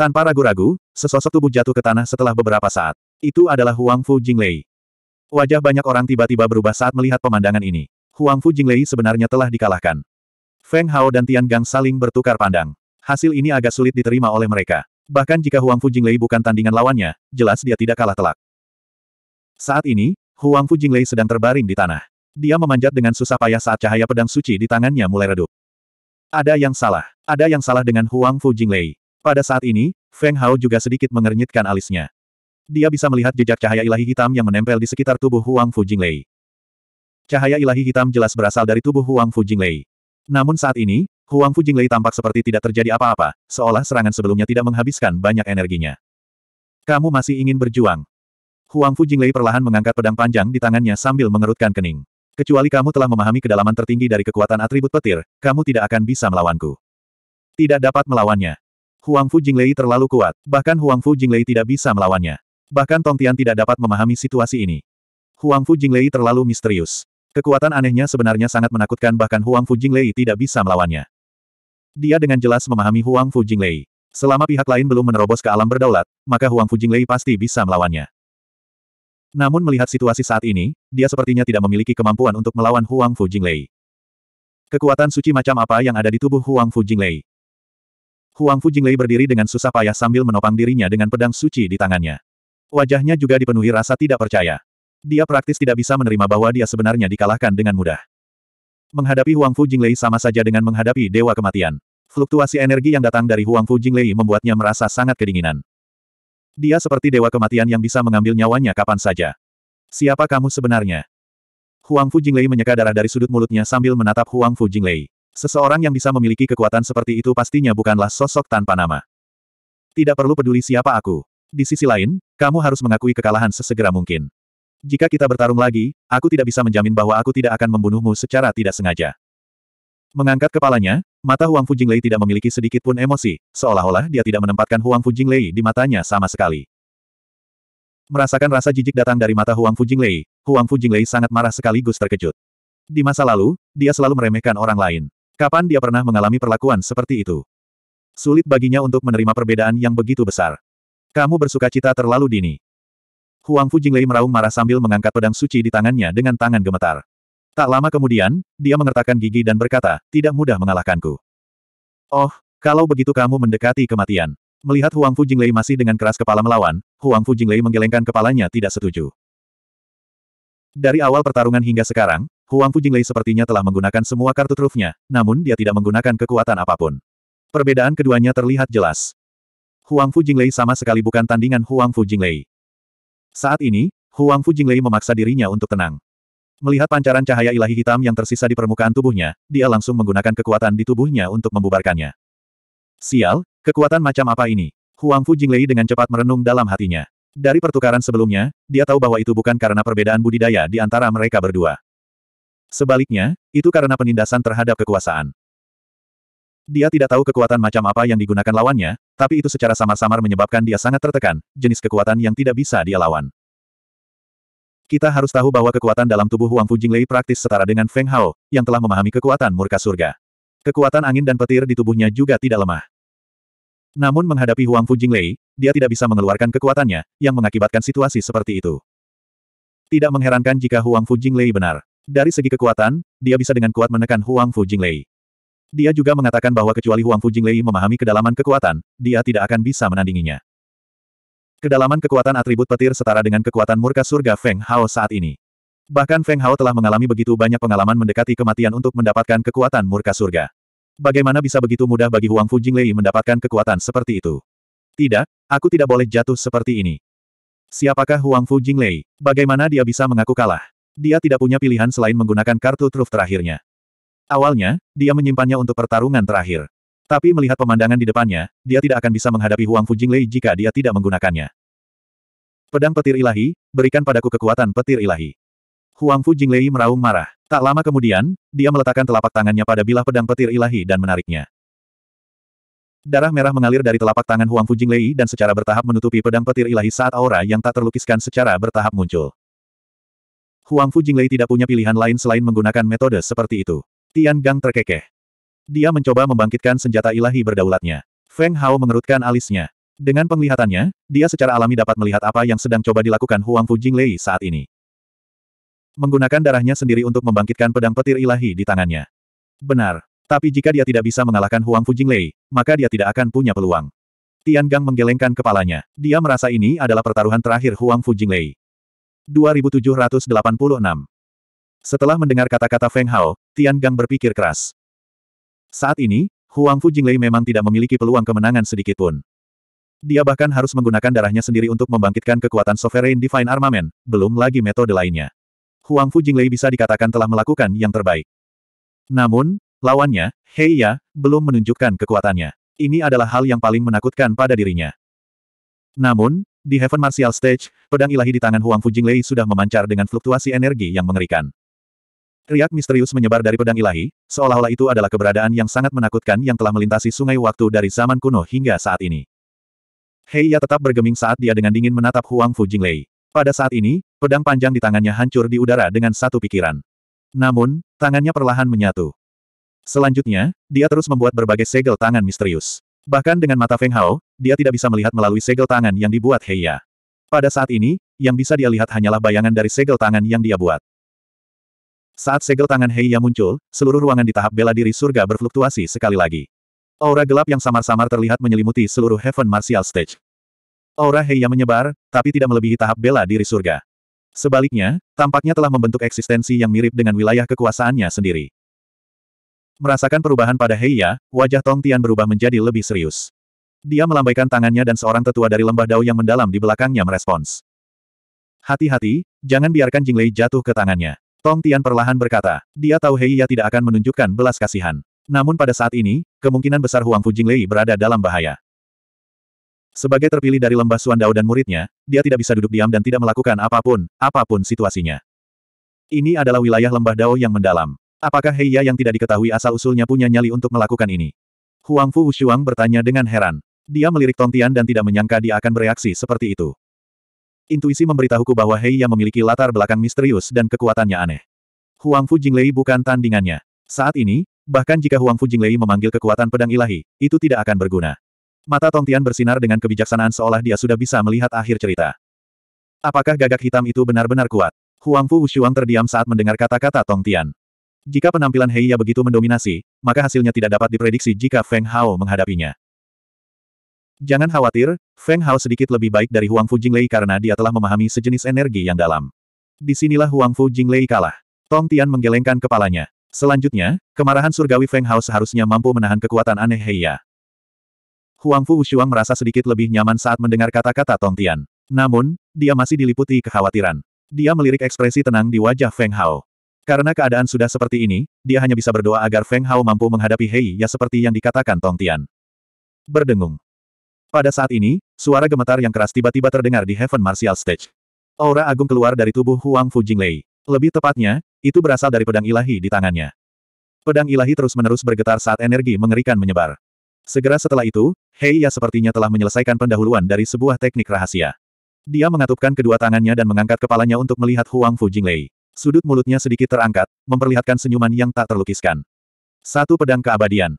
Tanpa ragu-ragu, sesosok tubuh jatuh ke tanah setelah beberapa saat. Itu adalah Huang Fu Jinglei. Wajah banyak orang tiba-tiba berubah saat melihat pemandangan ini. Huang Fu Jinglei sebenarnya telah dikalahkan. Feng Hao dan Tian Gang saling bertukar pandang hasil ini agak sulit diterima oleh mereka. Bahkan jika Huang Fu Jinglei bukan tandingan lawannya, jelas dia tidak kalah telak. Saat ini, Huang Fu Jinglei sedang terbaring di tanah. Dia memanjat dengan susah payah saat cahaya pedang suci di tangannya mulai redup. Ada yang salah. Ada yang salah dengan Huang Fu Jinglei. Pada saat ini, Feng Hao juga sedikit mengernyitkan alisnya. Dia bisa melihat jejak cahaya ilahi hitam yang menempel di sekitar tubuh Huang Fu Jinglei. Cahaya ilahi hitam jelas berasal dari tubuh Huang Fu Jinglei. Namun saat ini, Huang Fu Jinglei tampak seperti tidak terjadi apa-apa, seolah serangan sebelumnya tidak menghabiskan banyak energinya. Kamu masih ingin berjuang? Huang Fu Jinglei perlahan mengangkat pedang panjang di tangannya sambil mengerutkan kening. Kecuali kamu telah memahami kedalaman tertinggi dari kekuatan atribut petir, kamu tidak akan bisa melawanku. Tidak dapat melawannya. Huang Fu Jinglei terlalu kuat, bahkan Huang Fu Jinglei tidak bisa melawannya. Bahkan Tong Tian tidak dapat memahami situasi ini. Huang Fu Jinglei terlalu misterius. Kekuatan anehnya sebenarnya sangat menakutkan bahkan Huang Fu Jinglei tidak bisa melawannya. Dia dengan jelas memahami Huang Fu Jinglei. Selama pihak lain belum menerobos ke alam berdaulat, maka Huang Fu Jinglei pasti bisa melawannya. Namun melihat situasi saat ini, dia sepertinya tidak memiliki kemampuan untuk melawan Huang Fu Jinglei. Kekuatan suci macam apa yang ada di tubuh Huang Fu Jinglei? Huang Fu Jinglei berdiri dengan susah payah sambil menopang dirinya dengan pedang suci di tangannya. Wajahnya juga dipenuhi rasa tidak percaya. Dia praktis tidak bisa menerima bahwa dia sebenarnya dikalahkan dengan mudah. Menghadapi Huang Jing Jinglei sama saja dengan menghadapi Dewa Kematian. Fluktuasi energi yang datang dari Huang Jing Jinglei membuatnya merasa sangat kedinginan. Dia seperti Dewa Kematian yang bisa mengambil nyawanya kapan saja. Siapa kamu sebenarnya? Huang Jing Jinglei menyeka darah dari sudut mulutnya sambil menatap Huang Jing Jinglei. Seseorang yang bisa memiliki kekuatan seperti itu pastinya bukanlah sosok tanpa nama. Tidak perlu peduli siapa aku. Di sisi lain, kamu harus mengakui kekalahan sesegera mungkin. Jika kita bertarung lagi, aku tidak bisa menjamin bahwa aku tidak akan membunuhmu secara tidak sengaja. Mengangkat kepalanya, mata Huang Fujing Lei tidak memiliki sedikit pun emosi, seolah-olah dia tidak menempatkan Huang Fujing Lei di matanya sama sekali. Merasakan rasa jijik datang dari mata Huang Fujing Lei, Huang Fujing Lei sangat marah sekaligus terkejut. Di masa lalu, dia selalu meremehkan orang lain. Kapan dia pernah mengalami perlakuan seperti itu? Sulit baginya untuk menerima perbedaan yang begitu besar. Kamu bersuka cita terlalu dini. Huang Fu Jinglei meraung marah sambil mengangkat pedang suci di tangannya dengan tangan gemetar. Tak lama kemudian, dia mengertakkan gigi dan berkata, tidak mudah mengalahkanku. Oh, kalau begitu kamu mendekati kematian. Melihat Huang Fu Jinglei masih dengan keras kepala melawan, Huang Fu Jinglei menggelengkan kepalanya tidak setuju. Dari awal pertarungan hingga sekarang, Huang Fu Jinglei sepertinya telah menggunakan semua kartu trufnya, namun dia tidak menggunakan kekuatan apapun. Perbedaan keduanya terlihat jelas. Huang Fu Jinglei sama sekali bukan tandingan Huang Fu Jinglei. Saat ini, Huang Fu Fujinglei memaksa dirinya untuk tenang. Melihat pancaran cahaya ilahi hitam yang tersisa di permukaan tubuhnya, dia langsung menggunakan kekuatan di tubuhnya untuk membubarkannya. Sial, kekuatan macam apa ini? Huang Fu Fujinglei dengan cepat merenung dalam hatinya. Dari pertukaran sebelumnya, dia tahu bahwa itu bukan karena perbedaan budidaya di antara mereka berdua. Sebaliknya, itu karena penindasan terhadap kekuasaan. Dia tidak tahu kekuatan macam apa yang digunakan lawannya, tapi itu secara samar-samar menyebabkan dia sangat tertekan, jenis kekuatan yang tidak bisa dia lawan. Kita harus tahu bahwa kekuatan dalam tubuh Huang Fu Lei praktis setara dengan Feng Hao, yang telah memahami kekuatan murka surga. Kekuatan angin dan petir di tubuhnya juga tidak lemah. Namun menghadapi Huang Fu Lei, dia tidak bisa mengeluarkan kekuatannya, yang mengakibatkan situasi seperti itu. Tidak mengherankan jika Huang Fu Lei benar. Dari segi kekuatan, dia bisa dengan kuat menekan Huang Fu Lei. Dia juga mengatakan bahwa kecuali Huang Fu Jinglei memahami kedalaman kekuatan, dia tidak akan bisa menandinginya. Kedalaman kekuatan atribut petir setara dengan kekuatan murka surga Feng Hao saat ini. Bahkan Feng Hao telah mengalami begitu banyak pengalaman mendekati kematian untuk mendapatkan kekuatan murka surga. Bagaimana bisa begitu mudah bagi Huang Fu Jinglei mendapatkan kekuatan seperti itu? Tidak, aku tidak boleh jatuh seperti ini. Siapakah Huang Fu Jinglei? Bagaimana dia bisa mengaku kalah? Dia tidak punya pilihan selain menggunakan kartu truf terakhirnya. Awalnya, dia menyimpannya untuk pertarungan terakhir. Tapi melihat pemandangan di depannya, dia tidak akan bisa menghadapi Huang Lei jika dia tidak menggunakannya. Pedang petir ilahi, berikan padaku kekuatan petir ilahi. Huang Lei meraung marah. Tak lama kemudian, dia meletakkan telapak tangannya pada bilah pedang petir ilahi dan menariknya. Darah merah mengalir dari telapak tangan Huang Lei dan secara bertahap menutupi pedang petir ilahi saat aura yang tak terlukiskan secara bertahap muncul. Huang Lei tidak punya pilihan lain selain menggunakan metode seperti itu. Tian Gang terkekeh. Dia mencoba membangkitkan senjata ilahi berdaulatnya. Feng Hao mengerutkan alisnya. Dengan penglihatannya, dia secara alami dapat melihat apa yang sedang coba dilakukan Huang Fu Lei saat ini. Menggunakan darahnya sendiri untuk membangkitkan pedang petir ilahi di tangannya. Benar. Tapi jika dia tidak bisa mengalahkan Huang Fu Lei, maka dia tidak akan punya peluang. Tian Gang menggelengkan kepalanya. Dia merasa ini adalah pertaruhan terakhir Huang Fu Lei. 2786 Setelah mendengar kata-kata Feng Hao, Tian Gang berpikir keras. Saat ini, Huang Fu Jinglei memang tidak memiliki peluang kemenangan sedikitpun. Dia bahkan harus menggunakan darahnya sendiri untuk membangkitkan kekuatan Sovereign Divine Armament, belum lagi metode lainnya. Huang Fu Jinglei bisa dikatakan telah melakukan yang terbaik. Namun, lawannya, Hei Ya, belum menunjukkan kekuatannya. Ini adalah hal yang paling menakutkan pada dirinya. Namun, di Heaven Martial Stage, pedang ilahi di tangan Huang Fu Jinglei sudah memancar dengan fluktuasi energi yang mengerikan. Riak misterius menyebar dari pedang ilahi, seolah-olah itu adalah keberadaan yang sangat menakutkan yang telah melintasi sungai waktu dari zaman kuno hingga saat ini. Hei tetap bergeming saat dia dengan dingin menatap Huang Fu Jinglei. Pada saat ini, pedang panjang di tangannya hancur di udara dengan satu pikiran. Namun, tangannya perlahan menyatu. Selanjutnya, dia terus membuat berbagai segel tangan misterius. Bahkan dengan mata Feng Hao, dia tidak bisa melihat melalui segel tangan yang dibuat Heiya. Pada saat ini, yang bisa dia lihat hanyalah bayangan dari segel tangan yang dia buat. Saat segel tangan Heiya muncul, seluruh ruangan di tahap bela diri surga berfluktuasi sekali lagi. Aura gelap yang samar-samar terlihat menyelimuti seluruh Heaven Martial Stage. Aura Heiya menyebar, tapi tidak melebihi tahap bela diri surga. Sebaliknya, tampaknya telah membentuk eksistensi yang mirip dengan wilayah kekuasaannya sendiri. Merasakan perubahan pada Heiya, wajah Tong Tian berubah menjadi lebih serius. Dia melambaikan tangannya dan seorang tetua dari lembah dao yang mendalam di belakangnya merespons. Hati-hati, jangan biarkan Jing Lei jatuh ke tangannya. Tong Tian perlahan berkata, dia tahu Heiya tidak akan menunjukkan belas kasihan. Namun pada saat ini, kemungkinan besar Huang Fu Jinglei berada dalam bahaya. Sebagai terpilih dari lembah Suandao dan muridnya, dia tidak bisa duduk diam dan tidak melakukan apapun, apapun situasinya. Ini adalah wilayah lembah Dao yang mendalam. Apakah Heiya yang tidak diketahui asal-usulnya punya nyali untuk melakukan ini? Huang Fu Wushuang bertanya dengan heran. Dia melirik Tong Tian dan tidak menyangka dia akan bereaksi seperti itu. Intuisi memberitahuku bahwa Hei yang memiliki latar belakang misterius dan kekuatannya aneh. Huang Fu Jinglei bukan tandingannya. Saat ini, bahkan jika Huang Fu Jinglei memanggil kekuatan pedang ilahi, itu tidak akan berguna. Mata Tong Tian bersinar dengan kebijaksanaan seolah dia sudah bisa melihat akhir cerita. Apakah gagak hitam itu benar-benar kuat? Huang Fu Wushuang terdiam saat mendengar kata-kata Tong Tian. Jika penampilan Hei Ya begitu mendominasi, maka hasilnya tidak dapat diprediksi jika Feng Hao menghadapinya. Jangan khawatir, Feng Hao sedikit lebih baik dari Huang Fu Jinglei karena dia telah memahami sejenis energi yang dalam. Disinilah Huang Fu Jinglei kalah. Tong Tian menggelengkan kepalanya. Selanjutnya, kemarahan surgawi Feng Hao seharusnya mampu menahan kekuatan aneh Heiya. Huang Fu Wushuang merasa sedikit lebih nyaman saat mendengar kata-kata Tong Tian. Namun, dia masih diliputi kekhawatiran. Dia melirik ekspresi tenang di wajah Feng Hao. Karena keadaan sudah seperti ini, dia hanya bisa berdoa agar Feng Hao mampu menghadapi Heiya seperti yang dikatakan Tong Tian. Berdengung. Pada saat ini, suara gemetar yang keras tiba-tiba terdengar di Heaven Martial Stage. Aura agung keluar dari tubuh Huang Fu Jinglei. Lebih tepatnya, itu berasal dari pedang ilahi di tangannya. Pedang ilahi terus-menerus bergetar saat energi mengerikan menyebar. Segera setelah itu, Heiya sepertinya telah menyelesaikan pendahuluan dari sebuah teknik rahasia. Dia mengatupkan kedua tangannya dan mengangkat kepalanya untuk melihat Huang Fu Jinglei. Sudut mulutnya sedikit terangkat, memperlihatkan senyuman yang tak terlukiskan. Satu pedang keabadian.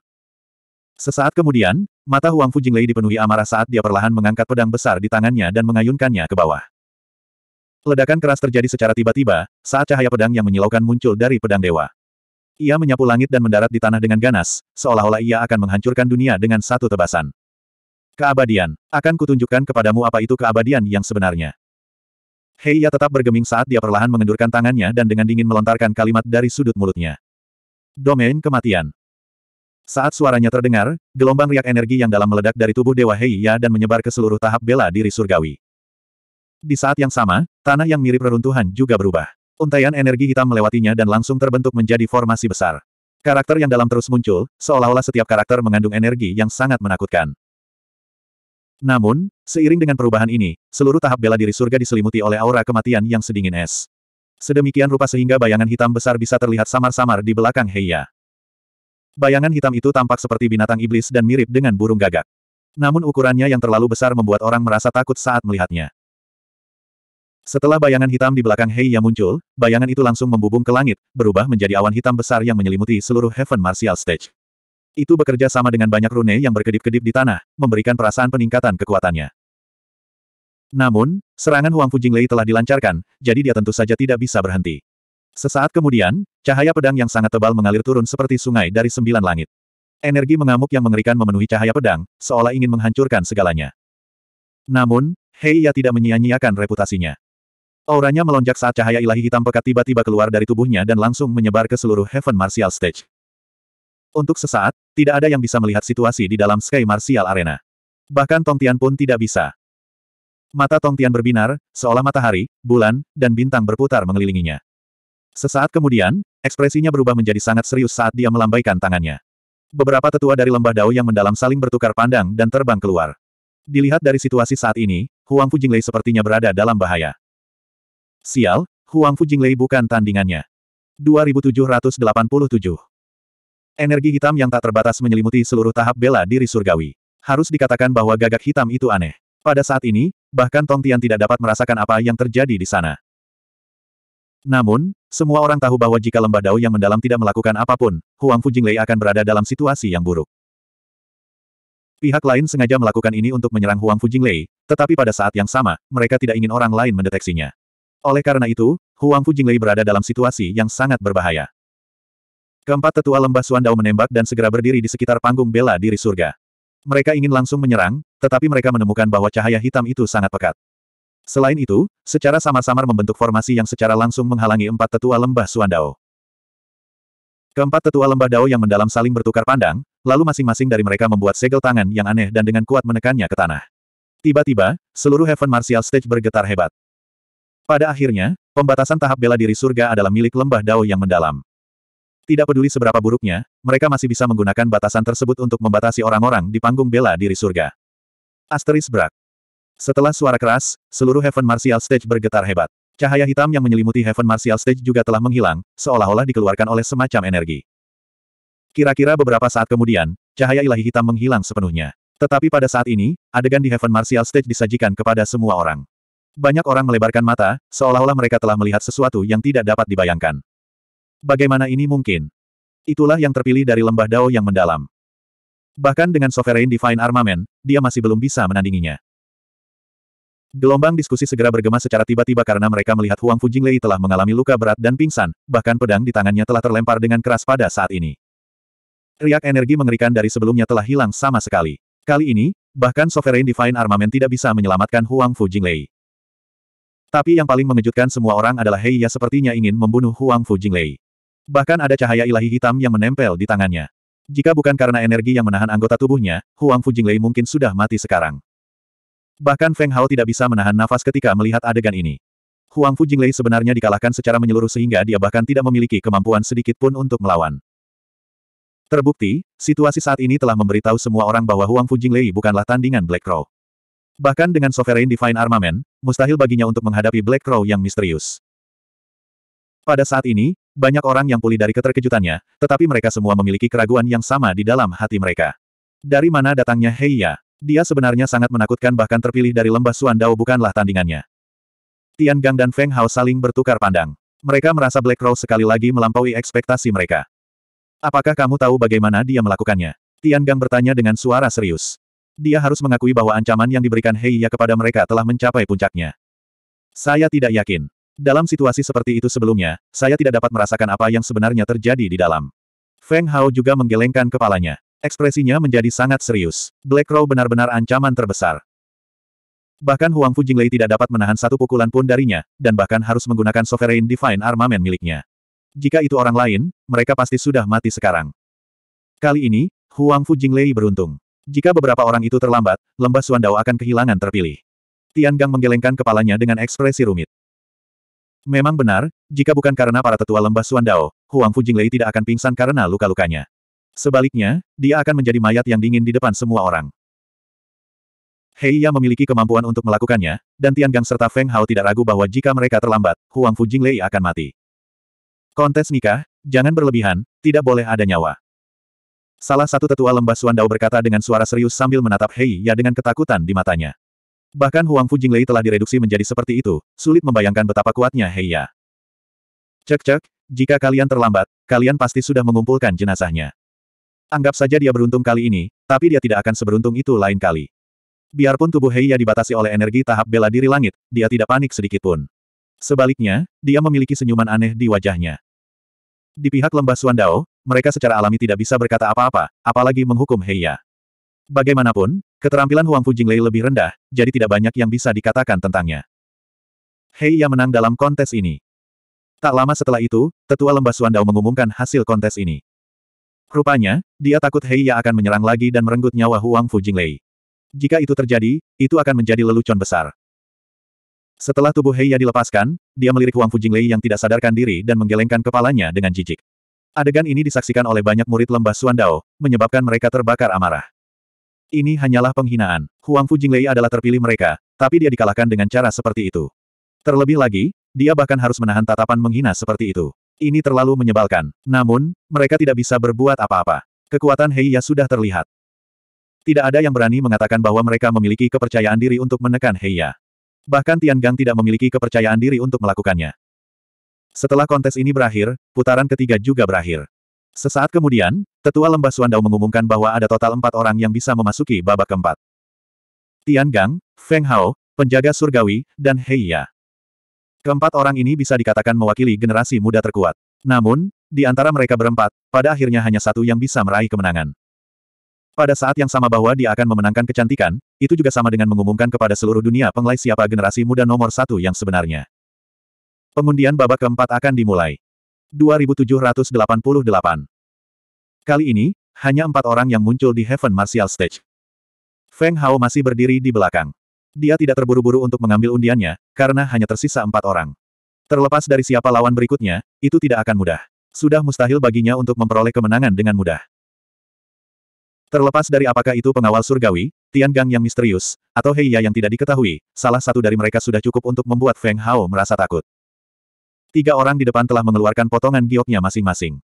Sesaat kemudian, mata Huang Fu Jinglei dipenuhi amarah saat dia perlahan mengangkat pedang besar di tangannya dan mengayunkannya ke bawah. Ledakan keras terjadi secara tiba-tiba, saat cahaya pedang yang menyilaukan muncul dari pedang dewa. Ia menyapu langit dan mendarat di tanah dengan ganas, seolah-olah ia akan menghancurkan dunia dengan satu tebasan. Keabadian. Akan kutunjukkan kepadamu apa itu keabadian yang sebenarnya. Hei ia tetap bergeming saat dia perlahan mengendurkan tangannya dan dengan dingin melontarkan kalimat dari sudut mulutnya. Domain kematian. Saat suaranya terdengar, gelombang riak energi yang dalam meledak dari tubuh Dewa Heiya dan menyebar ke seluruh tahap bela diri surgawi. Di saat yang sama, tanah yang mirip reruntuhan juga berubah. Untaian energi hitam melewatinya dan langsung terbentuk menjadi formasi besar. Karakter yang dalam terus muncul, seolah-olah setiap karakter mengandung energi yang sangat menakutkan. Namun, seiring dengan perubahan ini, seluruh tahap bela diri surga diselimuti oleh aura kematian yang sedingin es. Sedemikian rupa sehingga bayangan hitam besar bisa terlihat samar-samar di belakang Heiya. Bayangan hitam itu tampak seperti binatang iblis dan mirip dengan burung gagak. Namun ukurannya yang terlalu besar membuat orang merasa takut saat melihatnya. Setelah bayangan hitam di belakang Heiya muncul, bayangan itu langsung membubung ke langit, berubah menjadi awan hitam besar yang menyelimuti seluruh Heaven Martial Stage. Itu bekerja sama dengan banyak rune yang berkedip-kedip di tanah, memberikan perasaan peningkatan kekuatannya. Namun, serangan Huang Fu Lei telah dilancarkan, jadi dia tentu saja tidak bisa berhenti. Sesaat kemudian, cahaya pedang yang sangat tebal mengalir turun seperti sungai dari sembilan langit. Energi mengamuk yang mengerikan memenuhi cahaya pedang, seolah ingin menghancurkan segalanya. Namun, Heiya tidak menyia-nyiakan reputasinya. Auranya melonjak saat cahaya ilahi hitam pekat tiba-tiba keluar dari tubuhnya dan langsung menyebar ke seluruh Heaven Martial Stage. Untuk sesaat, tidak ada yang bisa melihat situasi di dalam Sky Martial Arena. Bahkan Tong Tian pun tidak bisa. Mata Tong Tian berbinar, seolah matahari, bulan, dan bintang berputar mengelilinginya. Sesaat kemudian, ekspresinya berubah menjadi sangat serius saat dia melambaikan tangannya. Beberapa tetua dari lembah Dao yang mendalam saling bertukar pandang dan terbang keluar. Dilihat dari situasi saat ini, Huang Fu Jinglei sepertinya berada dalam bahaya. Sial, Huang Fu Jinglei bukan tandingannya. 2787 Energi hitam yang tak terbatas menyelimuti seluruh tahap bela diri surgawi. Harus dikatakan bahwa gagak hitam itu aneh. Pada saat ini, bahkan Tong Tian tidak dapat merasakan apa yang terjadi di sana. Namun, semua orang tahu bahwa jika lembah Dao yang mendalam tidak melakukan apapun, Huang Fu Fujinglei akan berada dalam situasi yang buruk. Pihak lain sengaja melakukan ini untuk menyerang Huang Fu Fujinglei, tetapi pada saat yang sama, mereka tidak ingin orang lain mendeteksinya. Oleh karena itu, Huang Fu Fujinglei berada dalam situasi yang sangat berbahaya. Keempat tetua lembah Suan Dao menembak dan segera berdiri di sekitar panggung bela diri surga. Mereka ingin langsung menyerang, tetapi mereka menemukan bahwa cahaya hitam itu sangat pekat. Selain itu, secara samar-samar membentuk formasi yang secara langsung menghalangi empat tetua lembah Suandao. Keempat tetua lembah Dao yang mendalam saling bertukar pandang, lalu masing-masing dari mereka membuat segel tangan yang aneh dan dengan kuat menekannya ke tanah. Tiba-tiba, seluruh Heaven Martial Stage bergetar hebat. Pada akhirnya, pembatasan tahap bela diri surga adalah milik lembah Dao yang mendalam. Tidak peduli seberapa buruknya, mereka masih bisa menggunakan batasan tersebut untuk membatasi orang-orang di panggung bela diri surga. Asteris Brak setelah suara keras, seluruh Heaven Martial Stage bergetar hebat. Cahaya hitam yang menyelimuti Heaven Martial Stage juga telah menghilang, seolah-olah dikeluarkan oleh semacam energi. Kira-kira beberapa saat kemudian, cahaya ilahi hitam menghilang sepenuhnya. Tetapi pada saat ini, adegan di Heaven Martial Stage disajikan kepada semua orang. Banyak orang melebarkan mata, seolah-olah mereka telah melihat sesuatu yang tidak dapat dibayangkan. Bagaimana ini mungkin? Itulah yang terpilih dari lembah Dao yang mendalam. Bahkan dengan Sovereign Divine Armament, dia masih belum bisa menandinginya. Gelombang diskusi segera bergema secara tiba-tiba karena mereka melihat Huang Fujinglei telah mengalami luka berat dan pingsan, bahkan pedang di tangannya telah terlempar dengan keras pada saat ini. Riak energi mengerikan dari sebelumnya telah hilang sama sekali. Kali ini, bahkan Sovereign Divine Armament tidak bisa menyelamatkan Huang Fujinglei. Tapi yang paling mengejutkan semua orang adalah Hei Ya sepertinya ingin membunuh Huang Fujinglei. Bahkan ada cahaya ilahi hitam yang menempel di tangannya. Jika bukan karena energi yang menahan anggota tubuhnya, Huang Fujinglei mungkin sudah mati sekarang. Bahkan Feng Hao tidak bisa menahan nafas ketika melihat adegan ini. Huang Fu Jinglei sebenarnya dikalahkan secara menyeluruh sehingga dia bahkan tidak memiliki kemampuan sedikit pun untuk melawan. Terbukti, situasi saat ini telah memberitahu semua orang bahwa Huang Fu Jinglei bukanlah tandingan Black Crow. Bahkan dengan Sovereign Divine Armament, mustahil baginya untuk menghadapi Black Crow yang misterius. Pada saat ini, banyak orang yang pulih dari keterkejutannya, tetapi mereka semua memiliki keraguan yang sama di dalam hati mereka. Dari mana datangnya Heiya? Dia sebenarnya sangat menakutkan bahkan terpilih dari lembah Suandao bukanlah tandingannya. Tian Gang dan Feng Hao saling bertukar pandang. Mereka merasa Black Rose sekali lagi melampaui ekspektasi mereka. Apakah kamu tahu bagaimana dia melakukannya? Tian Gang bertanya dengan suara serius. Dia harus mengakui bahwa ancaman yang diberikan Hei Heiya kepada mereka telah mencapai puncaknya. Saya tidak yakin. Dalam situasi seperti itu sebelumnya, saya tidak dapat merasakan apa yang sebenarnya terjadi di dalam. Feng Hao juga menggelengkan kepalanya. Ekspresinya menjadi sangat serius. Black Crow benar-benar ancaman terbesar. Bahkan Huang Fu Jinglei tidak dapat menahan satu pukulan pun darinya, dan bahkan harus menggunakan Sovereign Divine Armament miliknya. Jika itu orang lain, mereka pasti sudah mati sekarang. Kali ini, Huang Fu Jinglei beruntung. Jika beberapa orang itu terlambat, lembah Suandao akan kehilangan terpilih. Tian Gang menggelengkan kepalanya dengan ekspresi rumit. Memang benar, jika bukan karena para tetua lembah Suandao, Huang Fu Jinglei tidak akan pingsan karena luka-lukanya. Sebaliknya, dia akan menjadi mayat yang dingin di depan semua orang. Heiya memiliki kemampuan untuk melakukannya, dan Gang serta Feng Hao tidak ragu bahwa jika mereka terlambat, Huang Fu Lei akan mati. Kontes nikah, jangan berlebihan, tidak boleh ada nyawa. Salah satu tetua lembah Suandao berkata dengan suara serius sambil menatap Heiya dengan ketakutan di matanya. Bahkan Huang Fu Lei telah direduksi menjadi seperti itu, sulit membayangkan betapa kuatnya Heiya. Cek-cek, jika kalian terlambat, kalian pasti sudah mengumpulkan jenazahnya. Anggap saja dia beruntung kali ini, tapi dia tidak akan seberuntung itu lain kali. Biarpun tubuh Heiya dibatasi oleh energi tahap bela diri langit, dia tidak panik sedikit pun. Sebaliknya, dia memiliki senyuman aneh di wajahnya. Di pihak lembah Suandao, mereka secara alami tidak bisa berkata apa-apa, apalagi menghukum Heiya. Bagaimanapun, keterampilan Huang Fu Jinglei lebih rendah, jadi tidak banyak yang bisa dikatakan tentangnya. Heiya menang dalam kontes ini. Tak lama setelah itu, tetua lembah Suandao mengumumkan hasil kontes ini. Rupanya, dia takut Heiya akan menyerang lagi dan merenggut nyawa Huang Fu Jinglei. Jika itu terjadi, itu akan menjadi lelucon besar. Setelah tubuh Heiya dilepaskan, dia melirik Huang Fu Jinglei yang tidak sadarkan diri dan menggelengkan kepalanya dengan jijik. Adegan ini disaksikan oleh banyak murid lembah Suandao, menyebabkan mereka terbakar amarah. Ini hanyalah penghinaan. Huang Fu Jinglei adalah terpilih mereka, tapi dia dikalahkan dengan cara seperti itu. Terlebih lagi, dia bahkan harus menahan tatapan menghina seperti itu. Ini terlalu menyebalkan. Namun, mereka tidak bisa berbuat apa-apa. Kekuatan Heiya sudah terlihat. Tidak ada yang berani mengatakan bahwa mereka memiliki kepercayaan diri untuk menekan Heiya. Bahkan Tian Gang tidak memiliki kepercayaan diri untuk melakukannya. Setelah kontes ini berakhir, putaran ketiga juga berakhir. Sesaat kemudian, Tetua Lembah Suandao mengumumkan bahwa ada total empat orang yang bisa memasuki babak keempat. Tian Gang, Feng Hao, penjaga surgawi, dan Heiya. Keempat orang ini bisa dikatakan mewakili generasi muda terkuat. Namun, di antara mereka berempat, pada akhirnya hanya satu yang bisa meraih kemenangan. Pada saat yang sama bahwa dia akan memenangkan kecantikan, itu juga sama dengan mengumumkan kepada seluruh dunia penglai siapa generasi muda nomor satu yang sebenarnya. Pengundian babak keempat akan dimulai. 2788 Kali ini, hanya empat orang yang muncul di Heaven Martial Stage. Feng Hao masih berdiri di belakang. Dia tidak terburu-buru untuk mengambil undiannya, karena hanya tersisa empat orang. Terlepas dari siapa lawan berikutnya, itu tidak akan mudah. Sudah mustahil baginya untuk memperoleh kemenangan dengan mudah. Terlepas dari apakah itu pengawal surgawi, Tian Gang yang misterius, atau Ya yang tidak diketahui, salah satu dari mereka sudah cukup untuk membuat Feng Hao merasa takut. Tiga orang di depan telah mengeluarkan potongan gioknya masing-masing.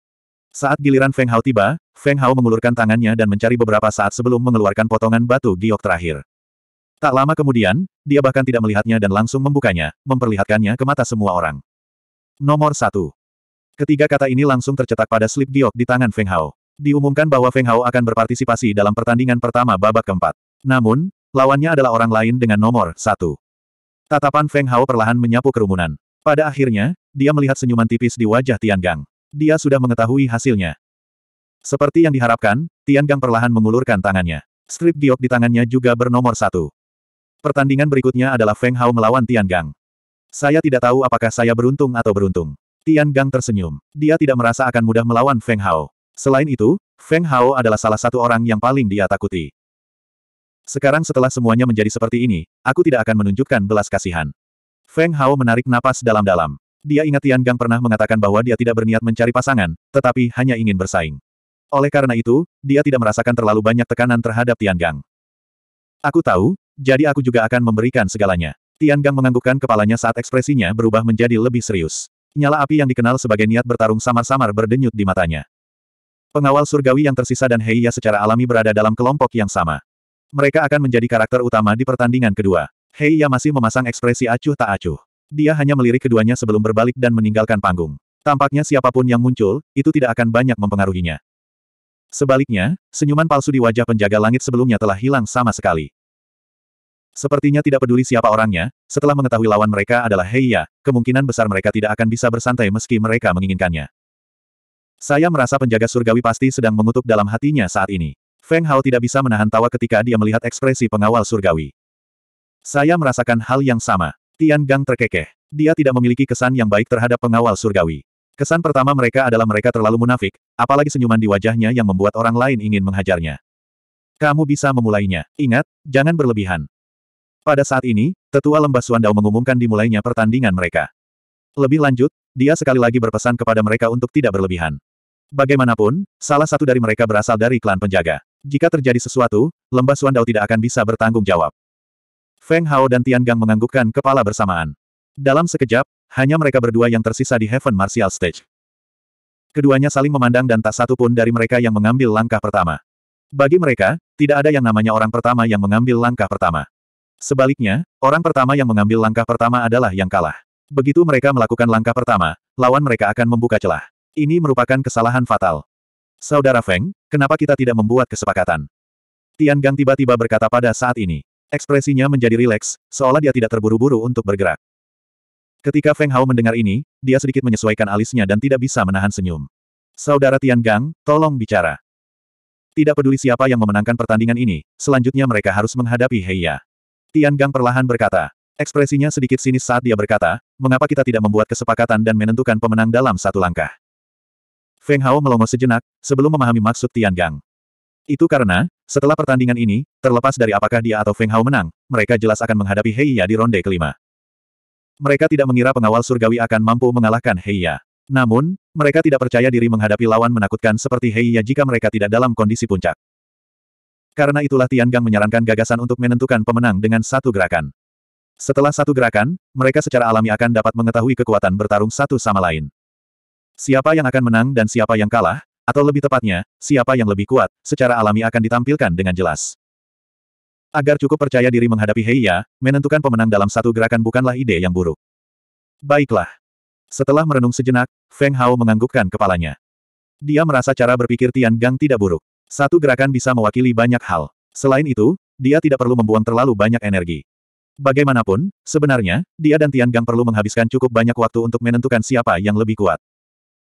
Saat giliran Feng Hao tiba, Feng Hao mengulurkan tangannya dan mencari beberapa saat sebelum mengeluarkan potongan batu giok terakhir. Tak lama kemudian, dia bahkan tidak melihatnya dan langsung membukanya, memperlihatkannya ke mata semua orang. Nomor satu. Ketiga kata ini langsung tercetak pada slip giok di tangan Feng Hao. Diumumkan bahwa Feng Hao akan berpartisipasi dalam pertandingan pertama babak keempat. Namun, lawannya adalah orang lain dengan nomor satu. Tatapan Feng Hao perlahan menyapu kerumunan. Pada akhirnya, dia melihat senyuman tipis di wajah Tian Gang. Dia sudah mengetahui hasilnya. Seperti yang diharapkan, Tian Gang perlahan mengulurkan tangannya. Strip giok di tangannya juga bernomor satu. Pertandingan berikutnya adalah Feng Hao melawan Tian Gang. Saya tidak tahu apakah saya beruntung atau beruntung. Tian Gang tersenyum. Dia tidak merasa akan mudah melawan Feng Hao. Selain itu, Feng Hao adalah salah satu orang yang paling dia takuti. Sekarang setelah semuanya menjadi seperti ini, aku tidak akan menunjukkan belas kasihan. Feng Hao menarik napas dalam-dalam. Dia ingat Tian Gang pernah mengatakan bahwa dia tidak berniat mencari pasangan, tetapi hanya ingin bersaing. Oleh karena itu, dia tidak merasakan terlalu banyak tekanan terhadap Tian Gang. Aku tahu, jadi aku juga akan memberikan segalanya. Tian Gang menganggukkan kepalanya saat ekspresinya berubah menjadi lebih serius. Nyala api yang dikenal sebagai niat bertarung samar-samar berdenyut di matanya. Pengawal surgawi yang tersisa dan Heiya secara alami berada dalam kelompok yang sama. Mereka akan menjadi karakter utama di pertandingan kedua. Heiya masih memasang ekspresi acuh tak acuh. Dia hanya melirik keduanya sebelum berbalik dan meninggalkan panggung. Tampaknya siapapun yang muncul, itu tidak akan banyak mempengaruhinya. Sebaliknya, senyuman palsu di wajah penjaga langit sebelumnya telah hilang sama sekali. Sepertinya tidak peduli siapa orangnya, setelah mengetahui lawan mereka adalah Heiya, kemungkinan besar mereka tidak akan bisa bersantai meski mereka menginginkannya. Saya merasa penjaga surgawi pasti sedang mengutuk dalam hatinya saat ini. Feng Hao tidak bisa menahan tawa ketika dia melihat ekspresi pengawal surgawi. Saya merasakan hal yang sama. Tian Gang terkekeh. Dia tidak memiliki kesan yang baik terhadap pengawal surgawi. Kesan pertama mereka adalah mereka terlalu munafik, apalagi senyuman di wajahnya yang membuat orang lain ingin menghajarnya. Kamu bisa memulainya. Ingat, jangan berlebihan. Pada saat ini, Tetua Lembah Suandao mengumumkan dimulainya pertandingan mereka. Lebih lanjut, dia sekali lagi berpesan kepada mereka untuk tidak berlebihan. Bagaimanapun, salah satu dari mereka berasal dari klan penjaga. Jika terjadi sesuatu, Lembah Suandao tidak akan bisa bertanggung jawab. Feng Hao dan Tian Gang menganggukkan kepala bersamaan. Dalam sekejap, hanya mereka berdua yang tersisa di Heaven Martial Stage. Keduanya saling memandang dan tak satu pun dari mereka yang mengambil langkah pertama. Bagi mereka, tidak ada yang namanya orang pertama yang mengambil langkah pertama. Sebaliknya, orang pertama yang mengambil langkah pertama adalah yang kalah. Begitu mereka melakukan langkah pertama, lawan mereka akan membuka celah. Ini merupakan kesalahan fatal. Saudara Feng, kenapa kita tidak membuat kesepakatan? Tian Gang tiba-tiba berkata pada saat ini. Ekspresinya menjadi rileks, seolah dia tidak terburu-buru untuk bergerak. Ketika Feng Hao mendengar ini, dia sedikit menyesuaikan alisnya dan tidak bisa menahan senyum. Saudara Tian Gang, tolong bicara. Tidak peduli siapa yang memenangkan pertandingan ini, selanjutnya mereka harus menghadapi Heiya. Tian Gang perlahan berkata. Ekspresinya sedikit sinis saat dia berkata, mengapa kita tidak membuat kesepakatan dan menentukan pemenang dalam satu langkah. Feng Hao melongo sejenak, sebelum memahami maksud Tian Gang. Itu karena, setelah pertandingan ini, terlepas dari apakah dia atau Feng Hao menang, mereka jelas akan menghadapi Heiya di ronde kelima. Mereka tidak mengira pengawal surgawi akan mampu mengalahkan Heiya. Namun, mereka tidak percaya diri menghadapi lawan menakutkan seperti Heiya jika mereka tidak dalam kondisi puncak. Karena itulah Tian Gang menyarankan gagasan untuk menentukan pemenang dengan satu gerakan. Setelah satu gerakan, mereka secara alami akan dapat mengetahui kekuatan bertarung satu sama lain. Siapa yang akan menang dan siapa yang kalah, atau lebih tepatnya, siapa yang lebih kuat, secara alami akan ditampilkan dengan jelas. Agar cukup percaya diri menghadapi Heiya, menentukan pemenang dalam satu gerakan bukanlah ide yang buruk. Baiklah. Setelah merenung sejenak, Feng Hao menganggukkan kepalanya. Dia merasa cara berpikir Tian Gang tidak buruk. Satu gerakan bisa mewakili banyak hal. Selain itu, dia tidak perlu membuang terlalu banyak energi. Bagaimanapun, sebenarnya, dia dan Tian Gang perlu menghabiskan cukup banyak waktu untuk menentukan siapa yang lebih kuat.